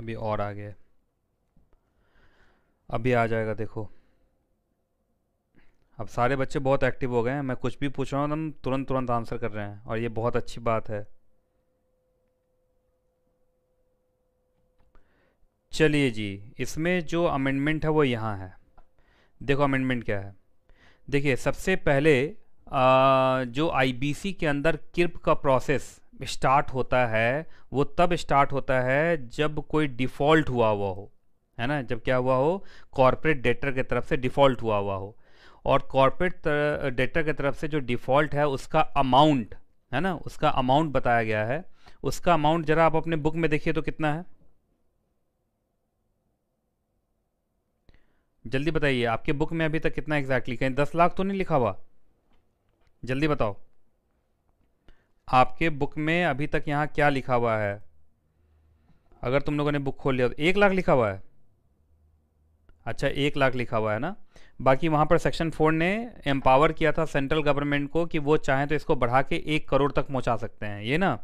अभी और आ गया अभी आ जाएगा देखो अब सारे बच्चे बहुत एक्टिव हो गए हैं मैं कुछ भी पूछ रहा हूँ एकदम तुरंत तुरंत आंसर कर रहे हैं और ये बहुत अच्छी बात है चलिए जी इसमें जो अमेंडमेंट है वो यहाँ है देखो अमेंडमेंट क्या है देखिए सबसे पहले जो आईबीसी के अंदर किर्प का प्रोसेस स्टार्ट होता है वो तब स्टार्ट होता है जब कोई डिफ़ॉल्ट हुआ हुआ हो है ना जब क्या हुआ हो कॉरपोरेट डेटर की तरफ से डिफ़ॉल्ट हुआ हुआ हो और कॉरपोरेट डेटर की तरफ से जो डिफ़ॉल्ट है उसका अमाउंट है ना उसका अमाउंट बताया गया है उसका अमाउंट ज़रा आप अपने बुक में देखिए तो कितना है जल्दी बताइए आपके बुक में अभी तक कितना एग्जैक्टली exactly? कहीं दस लाख तो नहीं लिखा हुआ जल्दी बताओ आपके बुक में अभी तक यहाँ क्या लिखा हुआ है अगर तुम लोगों ने बुक खोल लिया तो एक लाख लिखा हुआ है अच्छा एक लाख लिखा हुआ है ना बाकी वहाँ पर सेक्शन फोर ने एम्पावर किया था सेंट्रल गवर्नमेंट को कि वो चाहें तो इसको बढ़ा के एक करोड़ तक पहुँचा सकते हैं ये ना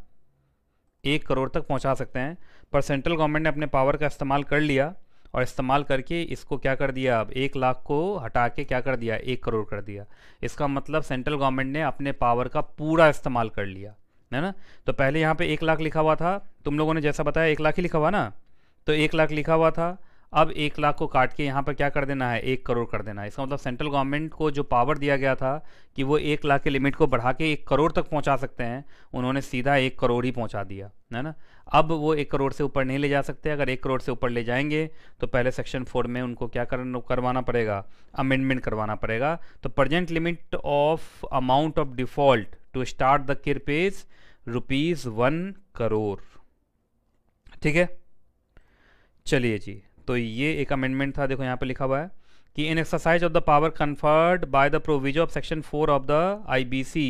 एक करोड़ तक पहुँचा सकते हैं पर सेंट्रल गवर्नमेंट ने अपने पावर का इस्तेमाल कर लिया और इस्तेमाल करके इसको क्या कर दिया अब एक लाख को हटा के क्या कर दिया एक करोड़ कर दिया इसका मतलब सेंट्रल गवर्नमेंट ने अपने पावर का पूरा इस्तेमाल कर लिया है ना तो पहले यहाँ पे एक लाख लिखा हुआ था तुम लोगों ने जैसा बताया एक लाख ही लिखा हुआ ना तो एक लाख लिखा हुआ था अब एक लाख को काट के यहाँ पर क्या कर देना है एक करोड़ कर देना है इसका मतलब सेंट्रल गवर्नमेंट को जो पावर दिया गया था कि वो एक लाख के लिमिट को बढ़ा के एक करोड़ तक पहुँचा सकते हैं उन्होंने सीधा एक करोड़ ही पहुँचा दिया है ना अब वो एक करोड़ से ऊपर नहीं ले जा सकते अगर एक करोड़ से ऊपर ले जाएंगे तो पहले सेक्शन फोर में उनको क्या कर, करवाना पड़ेगा अमेंडमेंट करवाना पड़ेगा तो present limit of amount of default to start the CIRP is rupees one crore ठीक है चलिए जी तो ये एक अमेंडमेंट था देखो यहाँ पे लिखा हुआ है कि in exercise of the power conferred by the proviso of section four of the IBC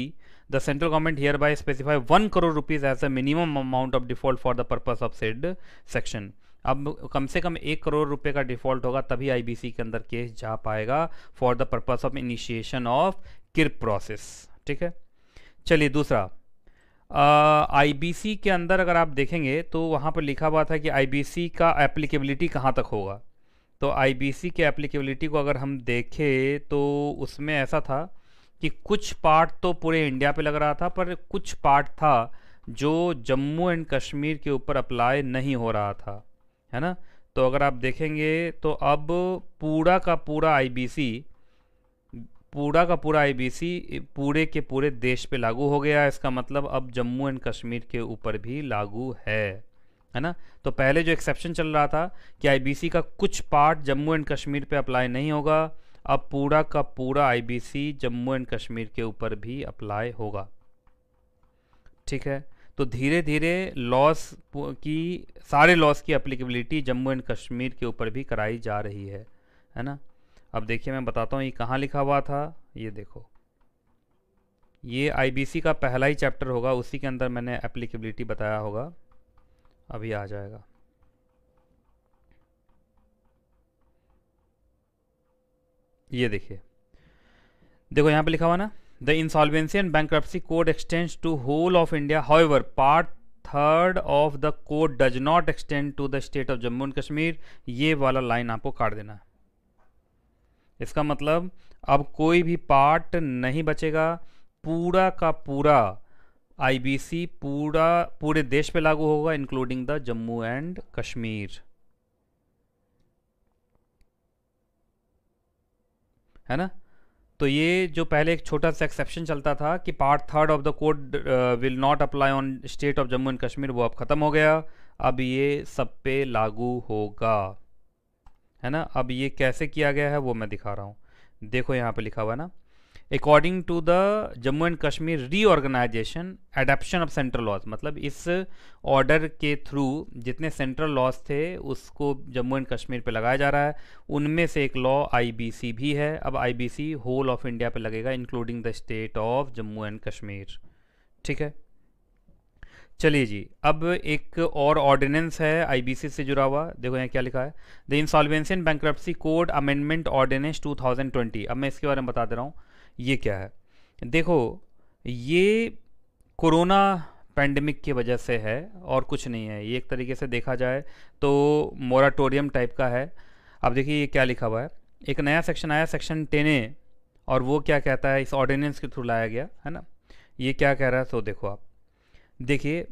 central government hereby specify one crore rupees as a minimum amount of default for the purpose of said section अब कम से कम एक करोड़ रुपए का default होगा तभी IBC के अंदर केस जा पाएगा for the purpose of initiation of किर प्रोसेस ठीक है चलिए दूसरा आईबीसी के अंदर अगर आप देखेंगे तो वहाँ पर लिखा हुआ था कि आईबीसी का एप्लीकेबिलिटी कहाँ तक होगा तो आईबीसी के एप्लीकेबिलिटी को अगर हम देखें तो उसमें ऐसा था कि कुछ पार्ट तो पूरे इंडिया पे लग रहा था पर कुछ पार्ट था जो जम्मू एंड कश्मीर के ऊपर अप्लाई नहीं हो रहा था है ना तो अगर आप देखेंगे तो अब पूरा का पूरा आई पूरा का पूरा आई पूरे के पूरे देश पे लागू हो गया इसका मतलब अब जम्मू एंड कश्मीर के ऊपर भी लागू है है ना तो पहले जो एक्सेप्शन चल रहा था कि आई का कुछ पार्ट जम्मू एंड कश्मीर पे अप्लाई नहीं होगा अब पूरा का पूरा आई जम्मू एंड कश्मीर के ऊपर भी अप्लाई होगा ठीक है तो धीरे धीरे लॉस की सारे लॉस की अप्लीकेबिलिटी जम्मू एंड कश्मीर के ऊपर भी कराई जा रही है है ना अब देखिए मैं बताता हूँ ये कहाँ लिखा हुआ था ये देखो ये आईबीसी का पहला ही चैप्टर होगा उसी के अंदर मैंने एप्लीकेबिलिटी बताया होगा अभी आ जाएगा ये देखिए देखो यहाँ पे लिखा हुआ ना the insolvency and bankruptcy code extend to whole of India however part third of the code does not extend to the state of Jammu and Kashmir ये वाला लाइन आपको काट देना है इसका मतलब अब कोई भी पार्ट नहीं बचेगा पूरा का पूरा आईबीसी पूरा पूरे देश पे लागू होगा including the Jammu and Kashmir है ना तो ये जो पहले एक छोटा सा एक्सेप्शन चलता था कि part third of the code will not apply on state of Jammu and Kashmir वो अब ख़त्म हो गया अब ये सब पे लागू होगा है ना अब ये कैसे किया गया है वो मैं दिखा रहा हूँ देखो यहाँ पे लिखा हुआ ना according to the Jammu and Kashmir reorganisation adaptation of central laws मतलब इस ऑर्डर के थ्रू जितने सेंट्रल लॉज थे उसको जम्मू एंड कश्मीर पे लगाया जा रहा है उनमें से एक लॉ आईबीसी भी है अब आईबीसी होल ऑफ इंडिया पे लगेगा including the state of Jammu and Kashmir ठीक है चलिए जी अब एक और ऑर्डिनेंस है आईबीसी से जुड़ा हुआ देखो यहाँ क्या लिखा है the insolvency and bankruptcy code amendment ordinance 2020 अब मैं इसके बारे में बता दे रहा हूँ ये क्या है देखो ये कोरोना पैंडमिक की वजह से है और कुछ नहीं है ये एक तरीके से देखा जाए तो मोराटोरियम टाइप का है अब देखिए ये क्या लिखा हुआ है एक नया सेक्शन आया सेक्शन टेन ए और वो क्या कहता है इस ऑर्डिनेंस के थ्रू लाया गया है ना ये क्या कह रहा है सो तो देखो आप देखिए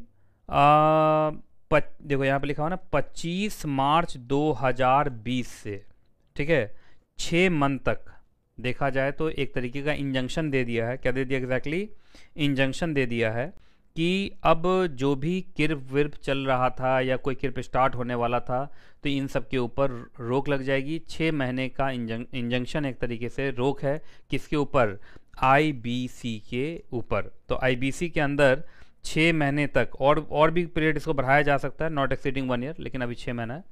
देखो यहाँ पे लिखा हुआ ना 25 मार्च 2020 से ठीक है छः मंथ तक देखा जाए तो एक तरीके का इंजंक्शन दे दिया है क्या दे दिया एग्जैक्टली इंजंक्शन दे दिया है कि अब जो भी किर्प विर्प चल रहा था या कोई किर्प स्टार्ट होने वाला था तो इन सब के ऊपर रोक लग जाएगी छः महीने का इंजंक्शन एक तरीके से रोक है किसके ऊपर आईबीसी के ऊपर तो आईबीसी के अंदर छः महीने तक और और भी पीरियड इसको बढ़ाया जा सकता है नॉट एक्सीडिंग वन ईयर लेकिन अभी छः महीना है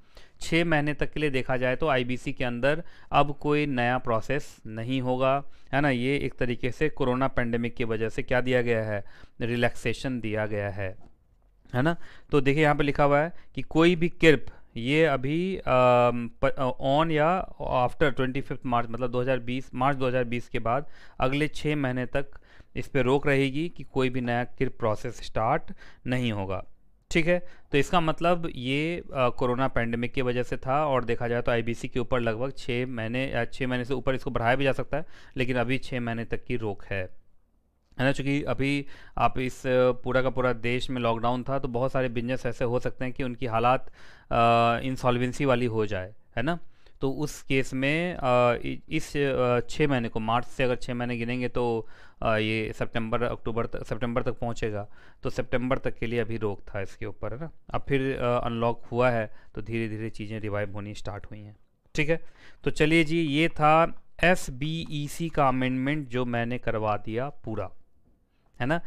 छः महीने तक के लिए देखा जाए तो आईबीसी के अंदर अब कोई नया प्रोसेस नहीं होगा है ना ये एक तरीके से कोरोना पेंडेमिक की वजह से क्या दिया गया है रिलैक्सेशन दिया गया है है ना तो देखिए यहाँ पे लिखा हुआ है कि कोई भी किरप ये अभी ऑन या आफ्टर ट्वेंटी फिफ्थ मार्च मतलब 2020 मार्च 2020 के बाद अगले छः महीने तक इस पर रोक रहेगी कि कोई भी नया किर प्रोसेस स्टार्ट नहीं होगा ठीक है तो इसका मतलब ये कोरोना पैंडमिक की वजह से था और देखा जाए तो आईबीसी के ऊपर लगभग छः महीने या छः महीने से ऊपर इसको बढ़ाया भी जा सकता है लेकिन अभी छः महीने तक की रोक है है ना चूँकि अभी आप इस पूरा का पूरा देश में लॉकडाउन था तो बहुत सारे बिजनेस ऐसे हो सकते हैं कि उनकी हालात इंसॉल्वेंसी वाली हो जाए है ना तो उस केस में इस छः महीने को मार्च से अगर छः महीने गिनेंगे तो ये सितंबर अक्टूबर तक सितंबर तक पहुंचेगा तो सितंबर तक के लिए अभी रोक था इसके ऊपर है ना अब फिर अनलॉक हुआ है तो धीरे धीरे चीज़ें रिवाइव होनी स्टार्ट हुई हैं ठीक है तो चलिए जी ये था एस बी ई सी का अमेंडमेंट जो मैंने करवा दिया पूरा है ना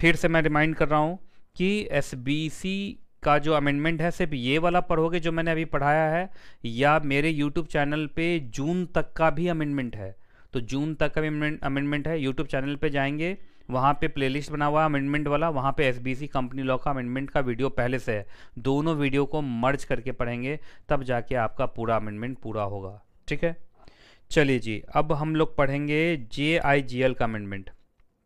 फिर से मैं रिमाइंड कर रहा हूँ कि एस बी सी का जो अमेंडमेंट है सिर्फ ये वाला पढ़ोगे जो मैंने अभी पढ़ाया है या मेरे यूट्यूब चैनल पे जून तक का भी अमेंडमेंट है तो जून तक का भी अमेंडमेंट है यूट्यूब चैनल पे जाएंगे वहाँ पे प्लेलिस्ट बना हुआ है अमेंडमेंट वाला वहाँ पे एसबीसी कंपनी लॉ का अमेंडमेंट का वीडियो पहले से है दोनों वीडियो को मर्ज करके पढ़ेंगे तब जाके आपका पूरा अमेंडमेंट पूरा होगा ठीक है चलिए जी अब हम लोग पढ़ेंगे जे आई जी एल का अमेंडमेंट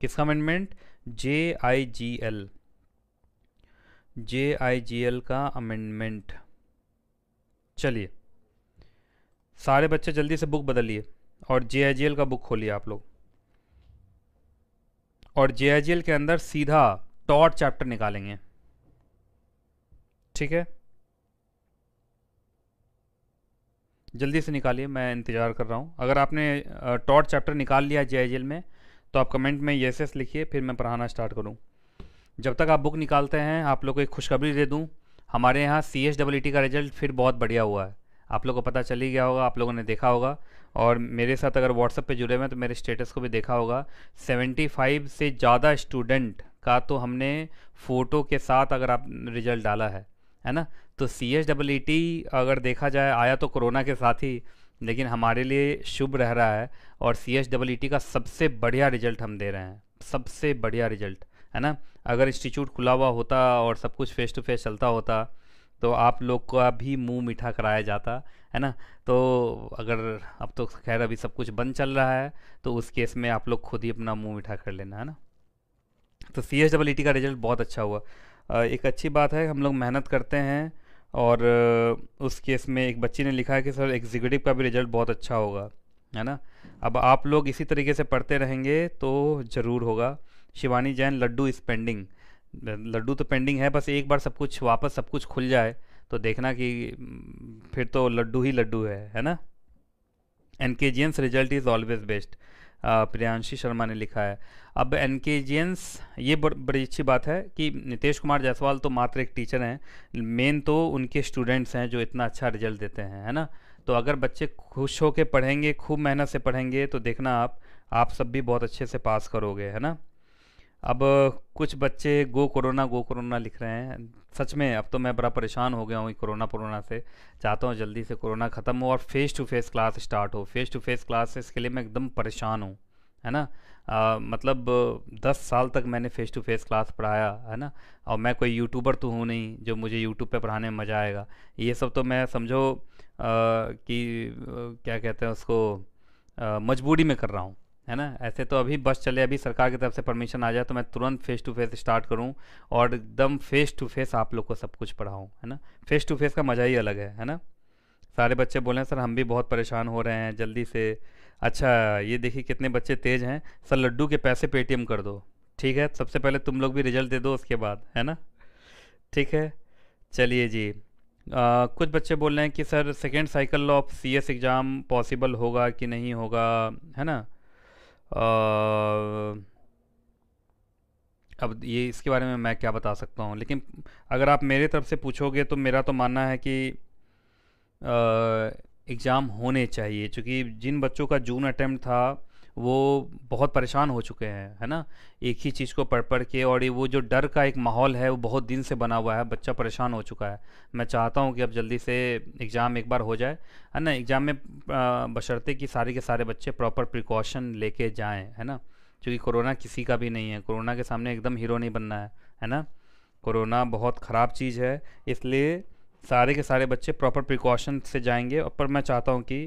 किसका amendment J I G L J I G L का अमेंडमेंट चलिए सारे बच्चे जल्दी से बुक बदलिए और जे आई जी एल का बुक खोलिए आप लोग और जे आई जी एल के अंदर सीधा टॉट चैप्टर निकालेंगे ठीक है जल्दी से निकालिए मैं इंतज़ार कर रहा हूँ अगर आपने टॉट चैप्टर निकाल लिया जे आई जी एल में तो आप कमेंट में एस लिखिए फिर मैं पढ़ाना स्टार्ट करूँ जब तक आप बुक निकालते हैं आप लोग को एक खुशखबरी दे दूँ हमारे यहाँ सी एच डब्ल ई का रिजल्ट फिर बहुत बढ़िया हुआ है आप लोग को पता चल ही गया होगा आप लोगों ने देखा होगा और मेरे साथ अगर व्हाट्सएप पे जुड़े हुए हैं तो मेरे स्टेटस को भी देखा होगा 75 से ज़्यादा स्टूडेंट का तो हमने फ़ोटो के साथ अगर आप रिजल्ट डाला है है ना तो C H double E T अगर देखा जाए आया तो कोरोना के साथ ही लेकिन हमारे लिए शुभ रह रहा है और C H double E T का सबसे बढ़िया रिजल्ट हम दे रहे हैं सबसे बढ़िया रिजल्ट है ना अगर इंस्टीट्यूट खुला हुआ होता और सब कुछ फेस टू फेस चलता होता तो आप लोग का भी मुंह मीठा कराया जाता है ना तो अगर अब तो खैर अभी सब कुछ बंद चल रहा है तो उस केस में आप लोग खुद ही अपना मुंह मीठा कर लेना है ना तो C H double E T का रिजल्ट बहुत अच्छा हुआ एक अच्छी बात है हम लोग मेहनत करते हैं और उस केस में एक बच्ची ने लिखा है कि सर एग्जीक्यूटिव का भी रिजल्ट बहुत अच्छा होगा है ना अब आप लोग इसी तरीके से पढ़ते रहेंगे तो ज़रूर होगा शिवानी जैन लड्डू इज़ पेंडिंग लड्डू तो पेंडिंग है बस एक बार सब कुछ वापस सब कुछ खुल जाए तो देखना कि हम्म, फिर तो लड्डू ही लड्डू है है ना एन के जी एंस result is always best Priyanshi Sharma ने लिखा है अब एन के जी एंस ये बड़ी अच्छी बात है कि नितेश कुमार जायसवाल तो मात्र एक टीचर हैं मेन तो उनके स्टूडेंट्स हैं जो इतना अच्छा रिजल्ट देते हैं है ना तो अगर बच्चे खुश होकर पढ़ेंगे खूब मेहनत से पढ़ेंगे तो देखना आप आप सब भी बहुत अच्छे से पास करोगे है ना अब कुछ बच्चे गो कोरोना गो कोरोना लिख रहे हैं सच में अब तो मैं बड़ा परेशान हो गया हूँ कोरोना कोरोना से चाहता हूँ जल्दी से कोरोना ख़त्म हो और face to face class start हो फेस टू फेस क्लास इसके लिए मैं एकदम परेशान हूँ है ना आ, मतलब दस साल तक मैंने फ़ेस टू फेस क्लास पढ़ाया है ना और मैं कोई यूट्यूबर तो हूँ नहीं जो मुझे यूट्यूब पे पढ़ाने में मज़ा आएगा ये सब तो मैं समझो कि क्या कहते हैं उसको मजबूरी में कर रहा हूँ है ना ऐसे तो अभी बस चले अभी सरकार की तरफ से परमिशन आ जाए तो मैं तुरंत फेस टू फेस स्टार्ट करूं और एकदम फेस टू फेस आप लोग को सब कुछ पढ़ाऊं है ना फेस टू फेस का मज़ा ही अलग है है ना सारे बच्चे बोले सर हम भी बहुत परेशान हो रहे हैं जल्दी से अच्छा ये देखिए कितने बच्चे तेज़ हैं सर लड्डू के पैसे पे कर दो ठीक है सबसे पहले तुम लोग भी रिजल्ट दे दो उसके बाद है ना ठीक है चलिए जी आ, कुछ बच्चे बोल रहे हैं कि sir second cycle of C exam possible होगा कि नहीं होगा है ना अब ये इसके बारे में मैं क्या बता सकता हूँ लेकिन अगर आप मेरे तरफ से पूछोगे तो मेरा तो मानना है कि एग्ज़ाम होने चाहिए क्योंकि जिन बच्चों का जून अटैम्प्ट था वो बहुत परेशान हो चुके हैं है ना एक ही चीज़ को पढ़ पढ़ के और ये वो जो डर का एक माहौल है वो बहुत दिन से बना हुआ है बच्चा परेशान हो चुका है मैं चाहता हूँ कि अब जल्दी से एग्ज़ाम एक बार हो जाए है ना एग्ज़ाम में बशर्ते कि सारे के सारे बच्चे प्रॉपर प्रिकॉशन लेके जाएँ है ना क्योंकि कोरोना किसी का भी नहीं है कोरोना के सामने एकदम हीरो नहीं बनना है है ना कोरोना बहुत ख़राब चीज़ है इसलिए सारे के सारे बच्चे प्रॉपर प्रिकॉशन से जाएंगे और पर मैं चाहता हूँ कि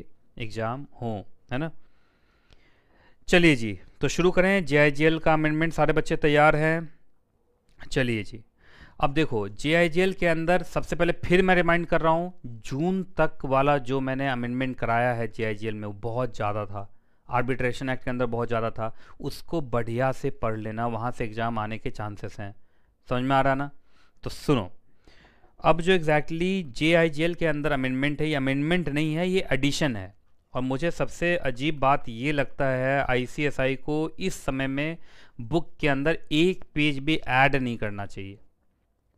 एग्ज़ाम हो है ना चलिए जी तो शुरू करें जे का अमेंडमेंट सारे बच्चे तैयार हैं चलिए जी अब देखो जे के अंदर सबसे पहले फिर मैं रिमाइंड कर रहा हूँ जून तक वाला जो मैंने अमेंडमेंट कराया है जे में वो बहुत ज़्यादा था आर्बिट्रेशन एक्ट के अंदर बहुत ज़्यादा था उसको बढ़िया से पढ़ लेना वहाँ से एग्ज़ाम आने के चांसेस हैं समझ में आ रहा ना तो सुनो अब जो एग्जैक्टली जे के अंदर अमेंडमेंट है ये अमेंडमेंट नहीं है ये एडिशन है और मुझे सबसे अजीब बात ये लगता है आईसीएसआई को इस समय में बुक के अंदर एक पेज भी ऐड नहीं करना चाहिए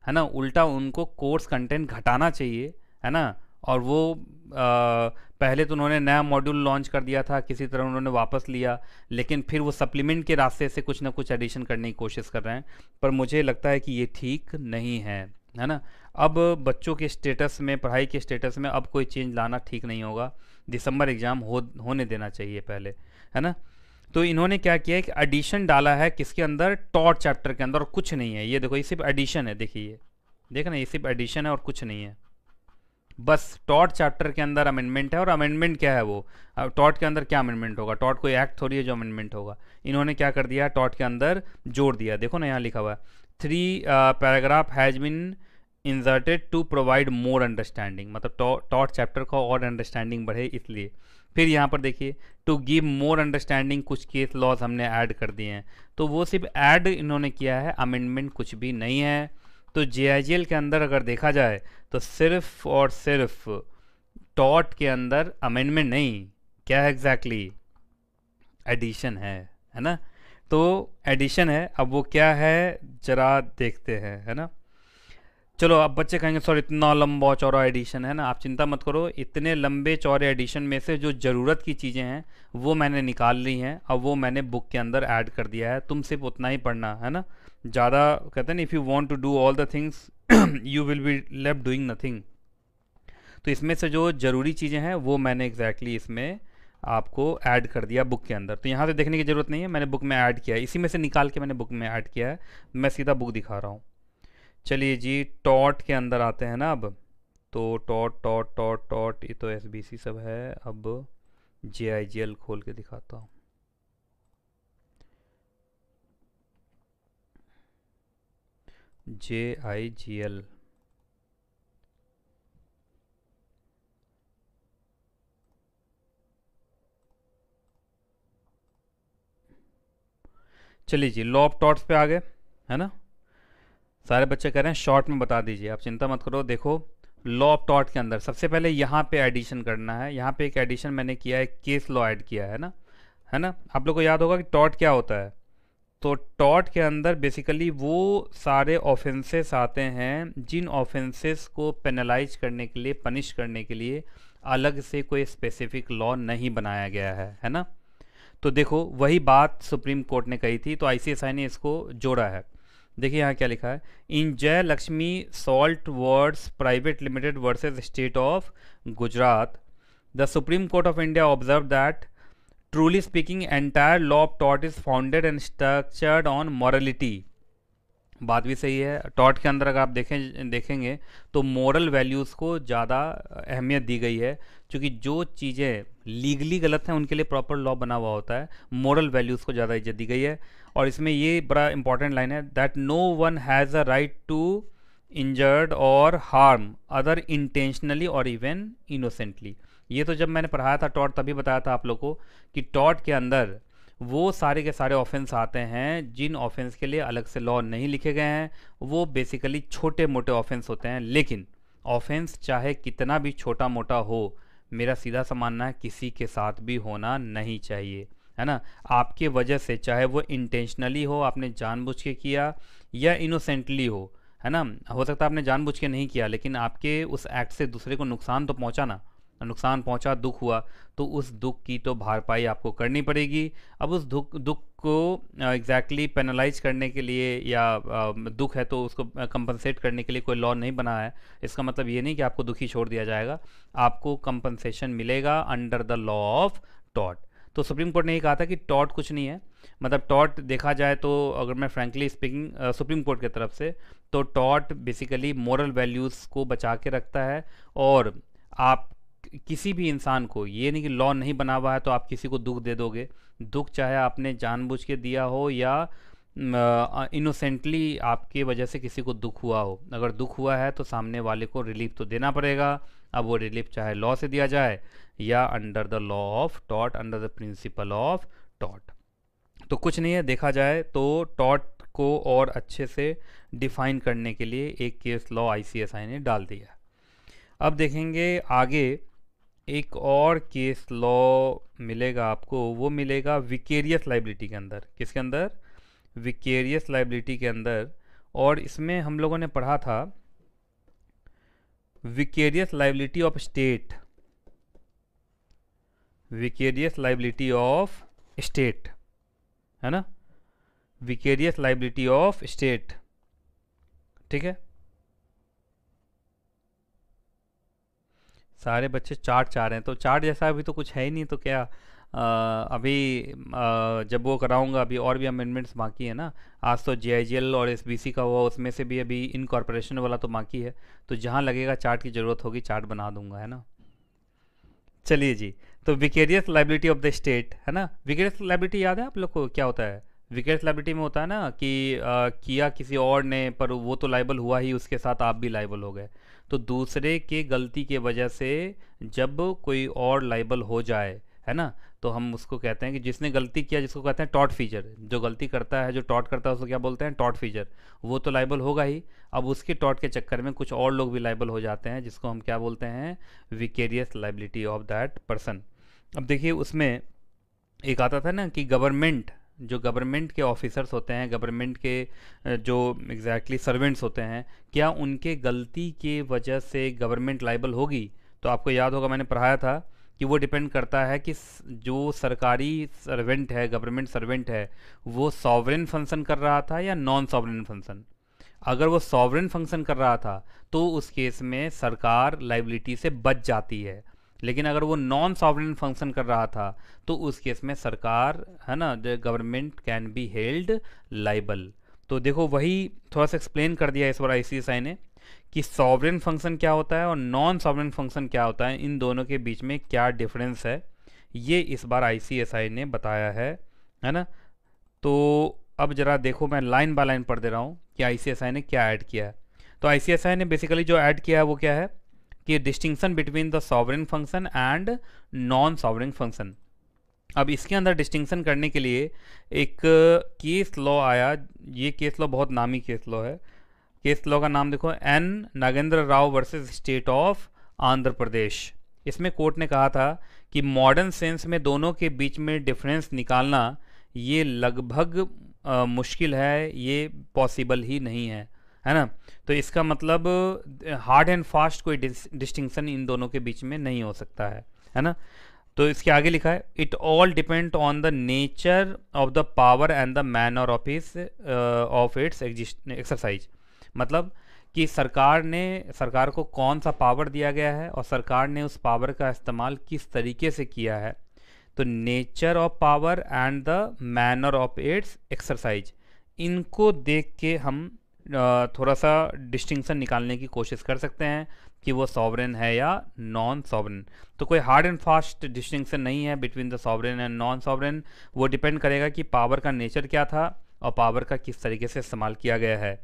है ना उल्टा उनको कोर्स कंटेंट घटाना चाहिए है ना और वो आ, पहले तो उन्होंने नया मॉड्यूल लॉन्च कर दिया था किसी तरह उन्होंने वापस लिया लेकिन फिर वो सप्लीमेंट के रास्ते से कुछ ना कुछ एडिशन करने की कोशिश कर रहे हैं पर मुझे लगता है कि ये ठीक नहीं है है ना अब बच्चों के स्टेटस में पढ़ाई के स्टेटस में अब कोई चेंज लाना ठीक नहीं होगा दिसंबर एग्ज़ाम हो होने देना चाहिए पहले है ना तो इन्होंने क्या किया कि एडिशन डाला है किसके अंदर टॉट चैप्टर के अंदर और कुछ नहीं है ये देखो ये सिर्फ एडिशन है देखिए देख ना ये सिर्फ एडिशन है और कुछ नहीं है बस टॉट चैप्टर के अंदर अमेंडमेंट है और अमेंडमेंट क्या है वो टॉट के अंदर क्या अमेंडमेंट होगा टॉट कोई एक्ट थोड़ी है जो अमेंडमेंट होगा इन्होंने क्या कर दिया टॉट के अंदर जोड़ दिया देखो ना यहाँ लिखा हुआ है three paragraph has been inserted to provide more understanding मतलब टॉट चैप्टर का और अंडरस्टैंडिंग बढ़े इसलिए फिर यहाँ पर देखिए टू गिव मोर अंडरस्टैंडिंग कुछ केस लॉज हमने ऐड कर दिए हैं तो वो सिर्फ ऐड इन्होंने किया है अमेंडमेंट कुछ भी नहीं है तो जे के अंदर अगर देखा जाए तो सिर्फ और सिर्फ टॉट के अंदर अमेंडमेंट नहीं क्या है एग्जैक्टली एडिशन है है ना तो एडिशन है अब वो क्या है जरा देखते हैं है ना चलो अब बच्चे कहेंगे सॉरी इतना लंबा चौड़ा एडिशन है ना आप चिंता मत करो इतने लंबे चौड़े एडिशन में से जो ज़रूरत की चीज़ें हैं वो मैंने निकाल ली हैं और वो मैंने बुक के अंदर ऐड कर दिया है तुम सिर्फ उतना ही पढ़ना है ना ज़्यादा कहते हैं ना if you want to do all the things you will be लेव डूइंग नथिंग तो इसमें से जो ज़रूरी चीज़ें हैं वो मैंने एग्जैक्टली exactly इसमें आपको ऐड कर दिया बुक के अंदर तो यहाँ से देखने की ज़रूरत नहीं है मैंने बुक में ऐड किया है इसी में से निकाल के मैंने बुक में ऐड किया है मैं सीधा बुक दिखा रहा हूँ चलिए जी टॉट के अंदर आते हैं ना अब तो टॉट टॉट टॉट टॉट ये तो एस सब है अब जे खोल के दिखाता हूँ जे आई जी एल चलिए जी लॉप टॉट्स पे आ गए है ना सारे बच्चे कह रहे हैं शॉर्ट में बता दीजिए आप चिंता मत करो देखो लॉ ऑफ टॉट के अंदर सबसे पहले यहाँ पे एडिशन करना है यहाँ पे एक एडिशन मैंने किया है केस लॉ ऐड किया है ना है ना आप लोग को याद होगा कि टॉट क्या होता है तो टॉट के अंदर बेसिकली वो सारे ऑफेंसेस आते हैं जिन ऑफेंसेस को पेनलाइज करने के लिए पनिश करने के लिए अलग से कोई स्पेसिफिक लॉ नहीं बनाया गया है है ना तो देखो वही बात सुप्रीम कोर्ट ने कही थी तो आईसीएसआई ने इसको जोड़ा है देखिए यहाँ क्या लिखा है in Jai Lakshmi salt works private limited versus state of Gujarat the supreme court of India observe that truly speaking entire law of tort is founded and structured on morality बात भी सही है टॉट के अंदर अगर आप देखें देखेंगे तो मॉरल वैल्यूज़ को ज़्यादा अहमियत दी गई है क्योंकि जो चीज़ें लीगली गलत हैं उनके लिए प्रॉपर लॉ बना हुआ होता है मॉरल वैल्यूज़ को ज़्यादा इज्जत दी गई है और इसमें ये बड़ा इंपॉर्टेंट लाइन है that no one has a right to injured और हार्म अदर इंटेंशनली और इवन इनोसेंटली ये तो जब मैंने पढ़ाया था टॉट तभी बताया था आप लोग को कि टॉट के अंदर वो सारे के सारे ऑफेंस आते हैं जिन ऑफेंस के लिए अलग से लॉ नहीं लिखे गए हैं वो बेसिकली छोटे मोटे ऑफेंस होते हैं लेकिन ऑफेंस चाहे कितना भी छोटा मोटा हो मेरा सीधा सा मानना है किसी के साथ भी होना नहीं चाहिए है ना आपके वजह से चाहे वो इंटेंशनली हो आपने जानबूझ के किया या इनोसेंटली हो है ना हो सकता है आपने जानबूझ के नहीं किया लेकिन आपके उस एक्ट से दूसरे को नुकसान तो ना नुकसान पहुंचा दुख हुआ तो उस दुख की तो भरपाई आपको करनी पड़ेगी अब उस दुख दुख को एग्जैक्टली exactly पेनलाइज करने के लिए या दुख है तो उसको कंपनसेट करने के लिए कोई लॉ नहीं बना है इसका मतलब ये नहीं कि आपको दुखी छोड़ दिया जाएगा आपको कंपनसेशन मिलेगा अंडर द लॉ ऑफ टॉट तो सुप्रीम कोर्ट ने ये कहा था कि टॉट कुछ नहीं है मतलब टॉट देखा जाए तो अगर मैं फ्रेंकली स्पीकिंग सुप्रीम कोर्ट की तरफ से तो टॉट बेसिकली मॉरल वैल्यूज़ को बचा के रखता है और आप किसी भी इंसान को ये नहीं कि लॉ नहीं बना हुआ है तो आप किसी को दुख दे दोगे दुख चाहे आपने जानबूझ के दिया हो या इनोसेंटली आपके वजह से किसी को दुख हुआ हो अगर दुख हुआ है तो सामने वाले को रिलीफ तो देना पड़ेगा अब वो रिलीफ चाहे लॉ से दिया जाए या under the law of taught under the principle of टॉट तो कुछ नहीं है देखा जाए तो टॉट को और अच्छे से डिफाइन करने के लिए एक केस लॉ आईसीएसआई ने डाल दिया अब देखेंगे आगे एक और केस लॉ मिलेगा आपको वो मिलेगा विकेरियस लाइबिलिटी के अंदर किसके अंदर विकेरियस लाइबिलिटी के अंदर और इसमें हम लोगों ने पढ़ा था vicarious liability of state vicarious liability of state है ना विकेरियस लाइबिलिटी ऑफ स्टेट ठीक है सारे बच्चे चार्ट चाह रहे हैं तो चार्ट जैसा अभी तो कुछ है ही नहीं तो क्या आ, अभी आ, जब वो कराऊंगा अभी और भी अमेंडमेंट्स बाकी है ना आज तो जे और एस का हुआ उसमें से भी अभी इनकॉर्पोरेशन वाला तो बाकी है तो जहाँ लगेगा चार्ट की ज़रूरत होगी चार्ट बना दूंगा है ना चलिए जी तो vicarious liability of the state है ना विकेरियस लाइबिलिटी याद है आप लोग को क्या होता है विकेरियस लाइबिलिटी में होता है ना कि आ, किया किसी और ने पर वो तो लाइबल हुआ ही उसके साथ आप भी लाइबल हो गए तो दूसरे के गलती के वजह से जब कोई और लाइबल हो जाए है ना तो हम उसको कहते हैं कि जिसने गलती किया जिसको कहते हैं टॉट फीचर जो गलती करता है जो टॉट करता है उसको क्या बोलते हैं टॉट फीचर वो तो लाइबल होगा ही अब उसके टॉट के चक्कर में कुछ और लोग भी लाइबल हो जाते हैं जिसको हम क्या बोलते हैं vicarious liability of that person अब देखिए उसमें एक आता था ना कि गवर्नमेंट जो गवर्नमेंट के ऑफिसर्स होते हैं गवर्नमेंट के जो एग्जैक्टली exactly सर्वेंट्स होते हैं क्या उनके गलती के वजह से गवर्नमेंट लाइबल होगी तो आपको याद होगा मैंने पढ़ाया था कि वो डिपेंड करता है कि जो सरकारी सर्वेंट है गवर्नमेंट सर्वेंट है वो सॉवरेन फंक्शन कर रहा था या नॉन सॉवरेन फंक्शन अगर वो सॉवरन फंक्शन कर रहा था तो उस केस में सरकार लाइबिलिटी से बच जाती है लेकिन अगर वो नॉन सॉवरन फंक्शन कर रहा था तो उस केस में सरकार है ना the government can be held liable तो देखो वही थोड़ा सा एक्सप्लेन कर दिया इस बार आई ने कि सॉवरन फंक्शन क्या होता है और नॉन सॉवरन फंक्शन क्या होता है इन दोनों के बीच में क्या डिफरेंस है ये इस बार आई ने बताया है है ना तो अब ज़रा देखो मैं लाइन बाय लाइन पढ़ दे रहा हूँ कि आई ने क्या ऐड किया है तो आई ने बेसिकली जो ऐड किया है वो क्या है कि distinction between the sovereign function and non sovereign function अब इसके अंदर डिस्टिंक्शन करने के लिए एक केस लॉ आया ये केस लॉ बहुत नामी केस लॉ है केस लॉ का नाम देखो N Nagendra Rao versus state of Andhra Pradesh इसमें कोर्ट ने कहा था कि मॉडर्न सेंस में दोनों के बीच में डिफरेंस निकालना ये लगभग आ, मुश्किल है ये पॉसिबल ही नहीं है है ना तो इसका मतलब हार्ड एंड फास्ट कोई डिस्टिंक्शन इन दोनों के बीच में नहीं हो सकता है है ना तो इसके आगे लिखा है it all depend on the nature of the power and the manner of is of its exercise मतलब कि सरकार ने सरकार को कौन सा पावर दिया गया है और सरकार ने उस पावर का इस्तेमाल किस तरीके से किया है तो nature of power and the manner of its exercise इनको देख के हम थोड़ा सा डिस्टिंक्शन निकालने की कोशिश कर सकते हैं कि वो सॉवरेन है या नॉन सॉवरेन तो कोई हार्ड एंड फास्ट डिस्टिंक्शन नहीं है between the sovereign and non sovereign वो डिपेंड करेगा कि पावर का नेचर क्या था और पावर का किस तरीके से इस्तेमाल किया गया है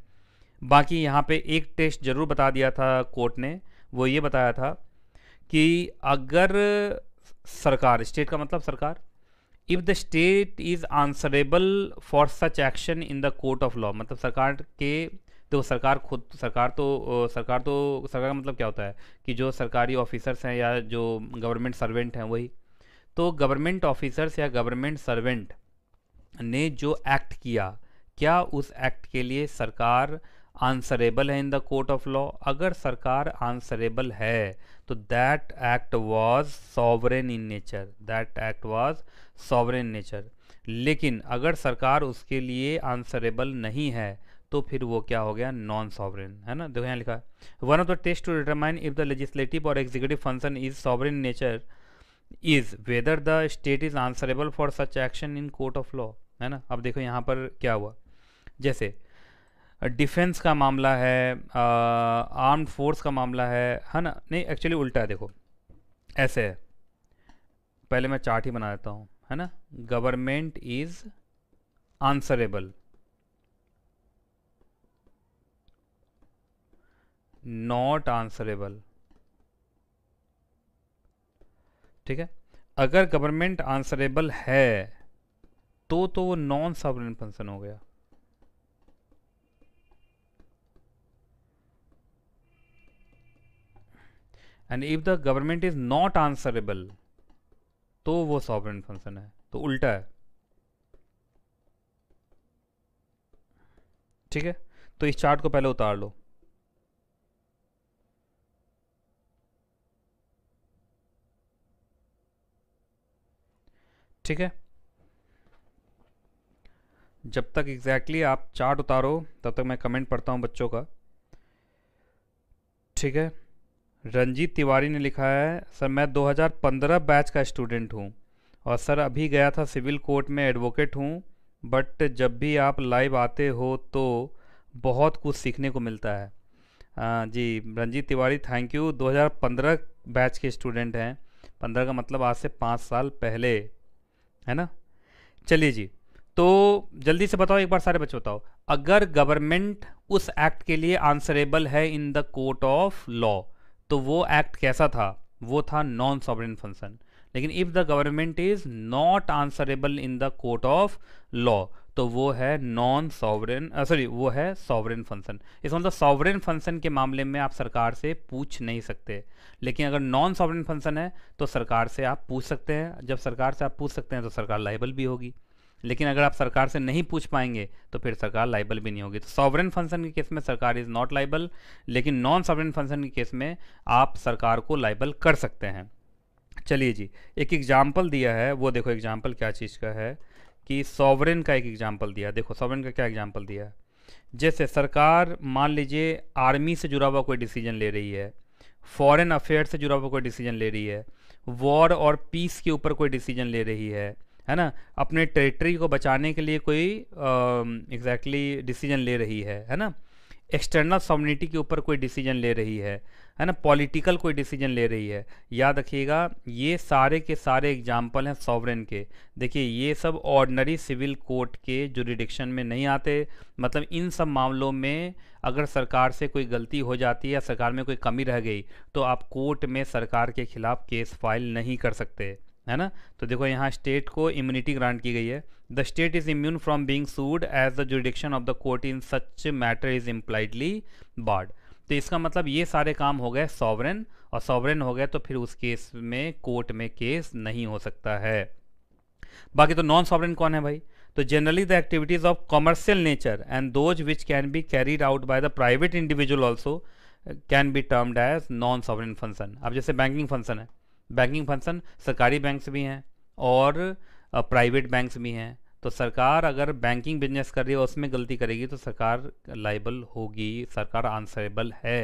बाकी यहाँ पे एक टेस्ट ज़रूर बता दिया था कोर्ट ने वो ये बताया था कि अगर सरकार स्टेट का मतलब सरकार if the state is answerable for such action in the court of law मतलब सरकार के तो सरकार खुद सरकार तो सरकार तो सरकार का मतलब क्या होता है कि जो सरकारी ऑफिसर्स हैं या जो गवर्नमेंट सर्वेंट हैं वही तो गवर्नमेंट ऑफिसर्स या गवर्नमेंट सर्वेंट ने जो एक्ट किया क्या उस एक्ट के लिए सरकार आंसरेबल है in the court of law अगर सरकार आंसरेबल है तो that act was sovereign in nature that act was sovereign nature लेकिन अगर सरकार उसके लिए आंसरेबल नहीं है तो फिर वो क्या हो गया नॉन सॉवरेन है ना देखो यहाँ लिखा one of the test to determine if the legislative और executive function is sovereign nature is whether the state is answerable for such action in court of law है ना अब देखो यहाँ पर क्या हुआ जैसे डिफेंस का मामला है आर्म फोर्स का मामला है है ना नहीं एक्चुअली उल्टा है देखो ऐसे है पहले मैं चार्ट ही बना देता हूँ है ना government is answerable not answerable ठीक है अगर गवर्नमेंट आंसरेबल है तो तो वो नॉन सॉवरन फंक्शन हो गया and if the government is not answerable तो वो सॉवरन फंक्शन है तो उल्टा है ठीक है तो इस चार्ट को पहले उतार लो ठीक है जब तक एग्जैक्टली exactly आप चार्ट उतारो तब तक मैं कमेंट पढ़ता हूं बच्चों का ठीक है रंजीत तिवारी ने लिखा है सर मैं 2015 बैच का स्टूडेंट हूँ और सर अभी गया था सिविल कोर्ट में एडवोकेट हूँ बट जब भी आप लाइव आते हो तो बहुत कुछ सीखने को मिलता है आ, जी Ranjit Tiwari thank you 2015 batch के स्टूडेंट हैं 15 का मतलब आज से पाँच साल पहले है ना चलिए जी तो जल्दी से बताओ एक बार सारे बच्चे बताओ अगर गवर्नमेंट उस एक्ट के लिए आंसरेबल है in the court of law तो वो एक्ट कैसा था वो था नॉन सॉवरेन फंक्शन लेकिन if the government is not answerable in the court of law तो वो है नॉन सॉवरेन सॉरी वो है सॉवरेन फंक्शन इस मतलब सॉवरेन फंक्शन के मामले में आप सरकार से पूछ नहीं सकते लेकिन अगर नॉन सॉवरेन फंक्शन है तो सरकार से आप पूछ सकते हैं जब सरकार से आप पूछ सकते हैं तो सरकार लाइबल भी होगी लेकिन अगर आप सरकार से नहीं पूछ पाएंगे तो फिर सरकार लाइबल भी नहीं होगी तो सॉवरन फंक्शन के केस में सरकार इज़ नॉट लाइबल लेकिन नॉन सॉवरन फंक्शन के केस में आप सरकार को लाइबल कर सकते हैं चलिए जी एक एग्जाम्पल दिया है वो देखो एग्जाम्पल क्या चीज़ का है कि सॉवरन का एक एग्जाम्पल दिया देखो सॉवरन का क्या एग्जाम्पल दिया जैसे सरकार मान लीजिए आर्मी से जुड़ा हुआ कोई डिसीजन ले रही है फॉरेन अफेयर से जुड़ा हुआ कोई डिसीजन ले रही है वॉर और पीस के ऊपर कोई डिसीजन ले रही है है ना अपने टेरिटरी को बचाने के लिए कोई एग्जैक्टली डिसीजन ले रही है है ना एक्सटर्नल सॉमिनिटी के ऊपर कोई डिसीजन ले रही है है ना पॉलिटिकल कोई डिसीजन ले रही है याद रखिएगा ये सारे के सारे एग्जाम्पल हैं सॉवरेन के देखिए ये सब ऑर्डनरी सिविल कोर्ट के जुरिडिक्शन में नहीं आते मतलब इन सब मामलों में अगर सरकार से कोई गलती हो जाती है या सरकार में कोई कमी रह गई तो आप कोर्ट में सरकार के खिलाफ केस फाइल नहीं कर सकते है ना तो देखो यहाँ स्टेट को इम्यूनिटी ग्रांट की गई है the state is immune from being sued as the jurisdiction of the court in such matter is impliedly barred तो इसका मतलब ये सारे काम हो गए सॉवरन और सॉवरन हो गए तो फिर उस केस में कोर्ट में केस नहीं हो सकता है बाकी तो नॉन सॉवरन कौन है भाई तो generally the activities of commercial nature and those which can be carried out by the private individual also can be termed as non sovereign function अब जैसे बैंकिंग फंक्शन है बैंकिंग फंक्शन सरकारी banks भी हैं और प्राइवेट बैंक्स भी हैं तो सरकार अगर बैंकिंग बिजनेस कर रही है उसमें गलती करेगी तो सरकार लाइबल होगी सरकार आंसरेबल है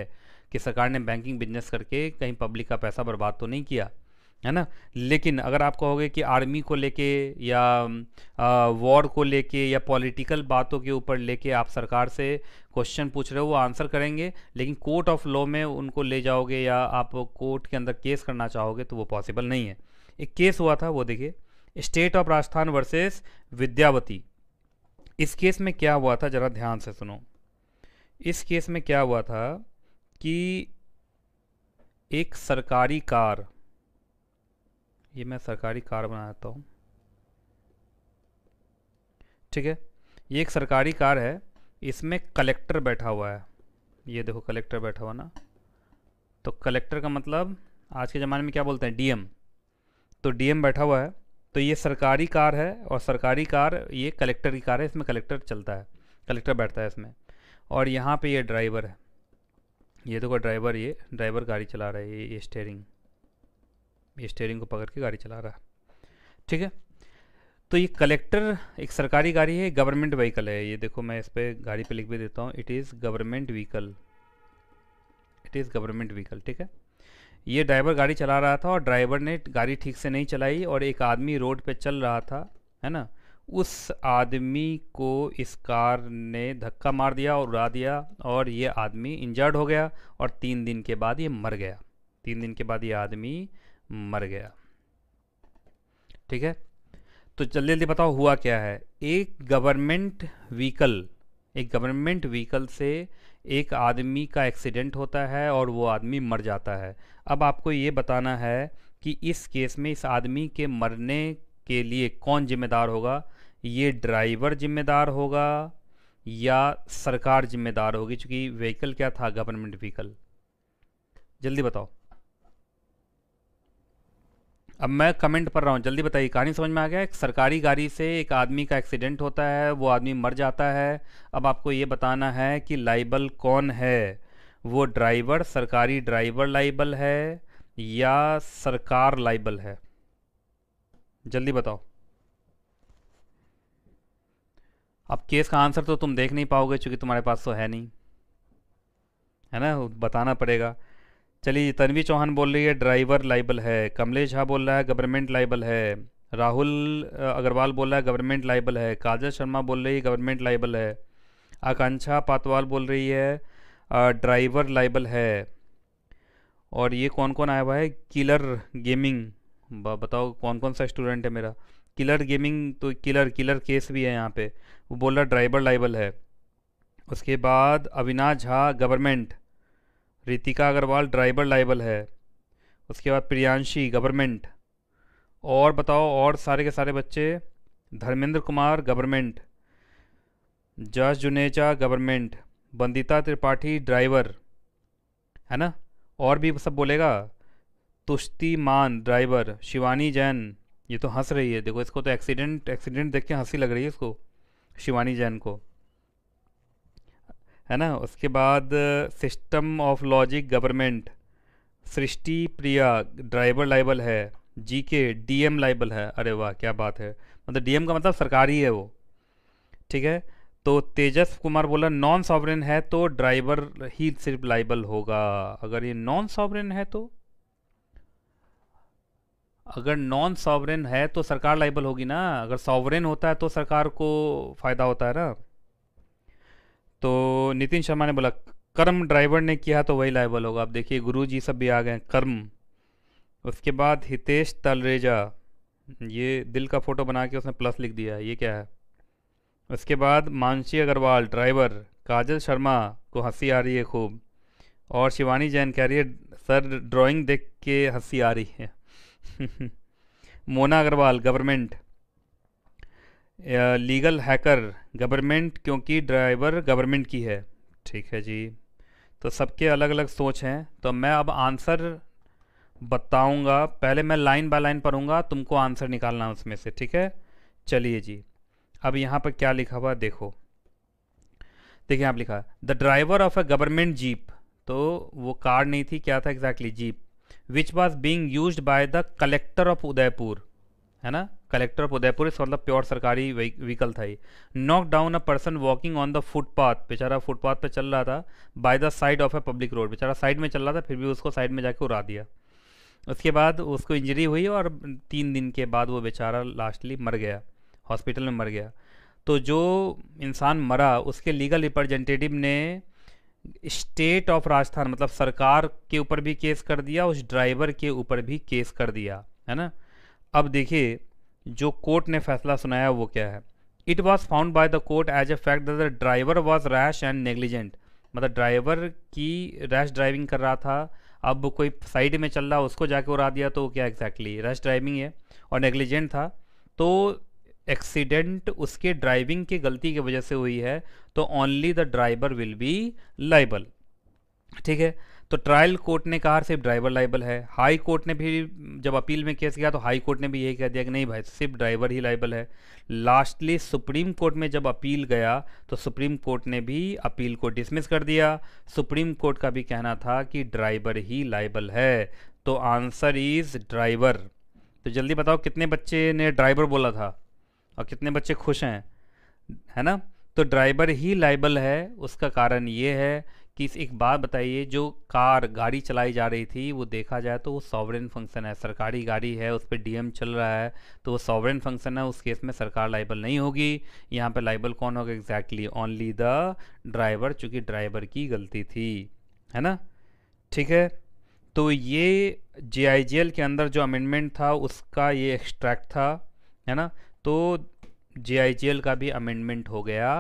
कि सरकार ने बैंकिंग बिजनेस करके कहीं पब्लिक का पैसा बर्बाद तो नहीं किया है ना लेकिन अगर आप कहोगे कि आर्मी को लेके या वॉर को लेके या पॉलिटिकल बातों के ऊपर लेके आप सरकार से क्वेश्चन पूछ रहे हो वो आंसर करेंगे लेकिन कोर्ट ऑफ लॉ में उनको ले जाओगे या आप कोर्ट के अंदर केस करना चाहोगे तो वो पॉसिबल नहीं है एक केस हुआ था वो देखिए state of Rajasthan versus Vidyawati इस केस में क्या हुआ था ज़रा ध्यान से सुनो इस केस में क्या हुआ था कि एक सरकारी कार ये मैं सरकारी कार बनाता हूँ ठीक है ये एक सरकारी कार है इसमें कलेक्टर बैठा हुआ है ये देखो कलेक्टर बैठा हुआ ना तो कलेक्टर का मतलब आज के ज़माने में क्या बोलते हैं डीएम तो डीएम बैठा हुआ है तो ये सरकारी कार है और सरकारी कार ये कलेक्टर की कार है इसमें कलेक्टर चलता है कलेक्टर बैठता है इसमें और यहाँ पे ये ड्राइवर है ये देखो ड्राइवर ये ड्राइवर गाड़ी चला रहा है ये ये स्टेयरिंग ये स्टेयरिंग को पकड़ के गाड़ी चला रहा है ठीक है तो ये कलेक्टर एक सरकारी गाड़ी है गवर्नमेंट व्हीकल है ये देखो मैं इस पर गाड़ी पे लिख भी देता हूँ it is government vehicle it is government vehicle ठीक है ये ड्राइवर गाड़ी चला रहा था और ड्राइवर ने गाड़ी ठीक से नहीं चलाई और एक आदमी रोड पे चल रहा था है ना उस आदमी को इस कार ने धक्का मार दिया और उड़ा दिया और ये आदमी इंजर्ड हो गया और तीन दिन के बाद ये मर गया तीन दिन के बाद ये आदमी मर गया ठीक है तो जल्दी जल्दी बताओ हुआ क्या है एक गवर्नमेंट व्हीकल एक गवर्नमेंट व्हीकल से एक आदमी का एक्सीडेंट होता है और वो आदमी मर जाता है अब आपको ये बताना है कि इस केस में इस आदमी के मरने के लिए कौन जिम्मेदार होगा ये ड्राइवर जिम्मेदार होगा या सरकार जिम्मेदार होगी क्योंकि व्हीकल क्या था गवर्नमेंट व्हीकल जल्दी बताओ अब मैं कमेंट पढ़ रहा हूँ जल्दी बताइए कहानी समझ में आ गया एक सरकारी गाड़ी से एक आदमी का एक्सीडेंट होता है वो आदमी मर जाता है अब आपको ये बताना है कि लाइबल कौन है वो ड्राइवर सरकारी ड्राइवर लाइबल है या सरकार लाइबल है जल्दी बताओ अब केस का आंसर तो तुम देख नहीं पाओगे क्योंकि तुम्हारे पास तो है नहीं है ना बताना पड़ेगा चलिए तन्वी चौहान बोल रही है ड्राइवर लाइबल है कमलेश झा बोल रहा है गवर्नमेंट लाइबल है राहुल अग्रवाल बोल रहा है गवर्नमेंट लाइबल है काजल शर्मा बोल रही है गवर्नमेंट लाइबल है आकांक्षा पातवाल बोल रही है ड्राइवर लाइबल है और ये कौन कौन आया हुआ है किलर गेमिंग बताओ कौन कौन सा स्टूडेंट है मेरा किलर गेमिंग तो किलर किलर केस भी है यहाँ पे वो बोल रहा ड्राइवर लाइबल है उसके बाद Avinash Jha government Ritika Agrawal driver liable है उसके बाद प्रियांशी गवर्नमेंट और बताओ और सारे के सारे बच्चे Dharmendra Kumar government Jas Juneja government Bandita Tripathi driver है ना और भी सब बोलेगा तुष्टि मान ड्राइवर शिवानी जैन ये तो हंस रही है देखो इसको तो एक्सीडेंट एक्सीडेंट देख के हंसी लग रही है इसको शिवानी जैन को है ना उसके बाद system of logic government Srishti Priya driver liable है जी के डी एम लाइबल है अरे वाह क्या बात है मतलब डीएम का मतलब सरकारी है वो ठीक है तो तेजस कुमार बोला नॉन सॉवरेन है तो ड्राइवर ही सिर्फ लाइबल होगा अगर ये नॉन सॉवरेन है तो अगर नॉन सॉवरेन है तो सरकार लाइबल होगी ना अगर सॉवरेन होता है तो सरकार को फ़ायदा होता है ना तो नितिन शर्मा ने बोला कर्म ड्राइवर ने किया तो वही लाइबल होगा आप देखिए गुरु जी सब भी आ गए कर्म उसके बाद हितेश तलरेजा ये दिल का फ़ोटो बना के उसने प्लस लिख दिया ये क्या है उसके बाद मानसी अग्रवाल ड्राइवर काजल शर्मा को हंसी आ रही है खूब और शिवानी जैन कह रही है सर ड्राइंग देख के हंसी आ रही है Mona Agrawal government legal hacker government क्योंकि ड्राइवर गवर्नमेंट की है ठीक है जी तो सबके अलग अलग सोच हैं तो मैं अब आंसर बताऊंगा पहले मैं लाइन बाय लाइन पढ़ूंगा तुमको आंसर निकालना उसमें से ठीक है चलिए जी अब यहाँ पर क्या लिखा हुआ देखो देखिए आप लिखा the driver of a government jeep तो वो कार नहीं थी क्या था exactly jeep which was being use by the collector of Udaipur है ना कलेक्टर ऑफ उदयपुर इसका मतलब प्योर सरकारी व्हीकल था ये knock down a person walking on the footpath बेचारा फुटपाथ पे चल रहा था by the side of a public road बेचारा साइड में चल रहा था फिर भी उसको साइड में जाके उड़ा दिया उसके बाद उसको इंजरी हुई और तीन दिन के बाद वो बेचारा लास्टली मर गया हॉस्पिटल में मर गया तो जो इंसान मरा उसके लीगल रिप्रेजेंटेटिव ने स्टेट ऑफ राजस्थान मतलब सरकार के ऊपर भी केस कर दिया उस ड्राइवर के ऊपर भी केस कर दिया है ना अब देखिए जो कोर्ट ने फैसला सुनाया वो क्या है it was found by the court as a fact the driver was rash and negligent मतलब ड्राइवर की रैश ड्राइविंग कर रहा था अब कोई साइड में चल रहा उसको जाके उड़ा दिया तो क्या एग्जैक्टली रैश ड्राइविंग है और नेग्लिजेंट था तो एक्सीडेंट उसके ड्राइविंग की गलती की वजह से हुई है तो only the driver will be liable ठीक है तो ट्रायल कोर्ट ने कहा सिर्फ ड्राइवर लाइबल है हाई कोर्ट ने भी जब अपील में केस किया तो हाई कोर्ट ने भी यही कह दिया कि नहीं भाई सिर्फ ड्राइवर ही लाइबल है लास्टली सुप्रीम कोर्ट में जब अपील गया तो सुप्रीम कोर्ट ने भी अपील को डिसमिस कर दिया सुप्रीम कोर्ट का भी कहना था कि ड्राइवर ही लाइबल है तो आंसर इज़ ड्राइवर तो जल्दी बताओ कितने बच्चे ने ड्राइवर बोला था और कितने बच्चे खुश हैं है ना तो ड्राइवर ही लाइबल है उसका कारण ये है कि एक बात बताइए जो कार गाड़ी चलाई जा रही थी वो देखा जाए तो वो सॉवरेन फंक्शन है सरकारी गाड़ी है उस पर डीएम चल रहा है तो वो सॉवरेन फंक्शन है उस केस में सरकार लाइबल नहीं होगी यहाँ पे लाइबल कौन होगा एग्जैक्टली ओनली द ड्राइवर चूँकि ड्राइवर की गलती थी है ना ठीक है तो ये जे के अंदर जो अमेंडमेंट था उसका ये एक्सट्रैक्ट था है ना तो जे का भी अमेंडमेंट हो गया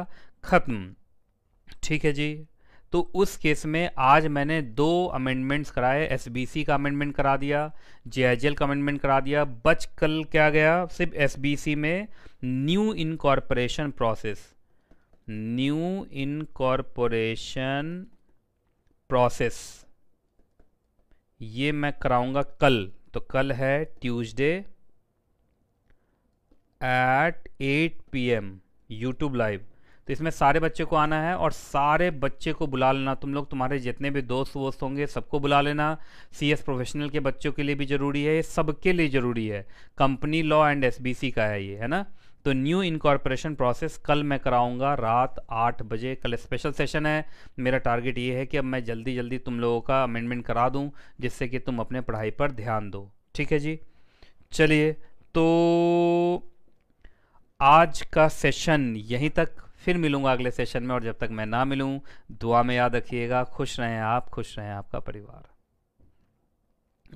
ख़त्म ठीक है जी तो उस केस में आज मैंने दो अमेंडमेंट्स कराए एसबीसी का अमेंडमेंट करा दिया जेएजएल का अमेंडमेंट करा दिया बच कल क्या गया सिर्फ एसबीसी में new incorporation process new incorporation process ये मैं कराऊंगा कल तो कल है Tuesday at 8 PM YouTube live तो इसमें सारे बच्चे को आना है और सारे बच्चे को बुला लेना तुम लोग तुम्हारे जितने भी दोस्त वोस्त होंगे सबको बुला लेना सीएस प्रोफेशनल के बच्चों के लिए भी ज़रूरी है ये सबके लिए ज़रूरी है कंपनी लॉ एंड एसबीसी का है ये है ना तो न्यू इनकॉर्पोरेशन प्रोसेस कल मैं कराऊंगा रात आठ बजे कल स्पेशल सेशन है मेरा टारगेट ये है कि अब मैं जल्दी जल्दी तुम लोगों का अमेंडमेंट करा दूँ जिससे कि तुम अपने पढ़ाई पर ध्यान दो ठीक है जी चलिए तो आज का सेशन यहीं तक फिर मिलूंगा अगले सेशन में और जब तक मैं ना मिलूं दुआ में याद रखिएगा खुश रहें आप खुश रहें आपका परिवार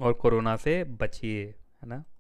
और कोरोना से बचिए है ना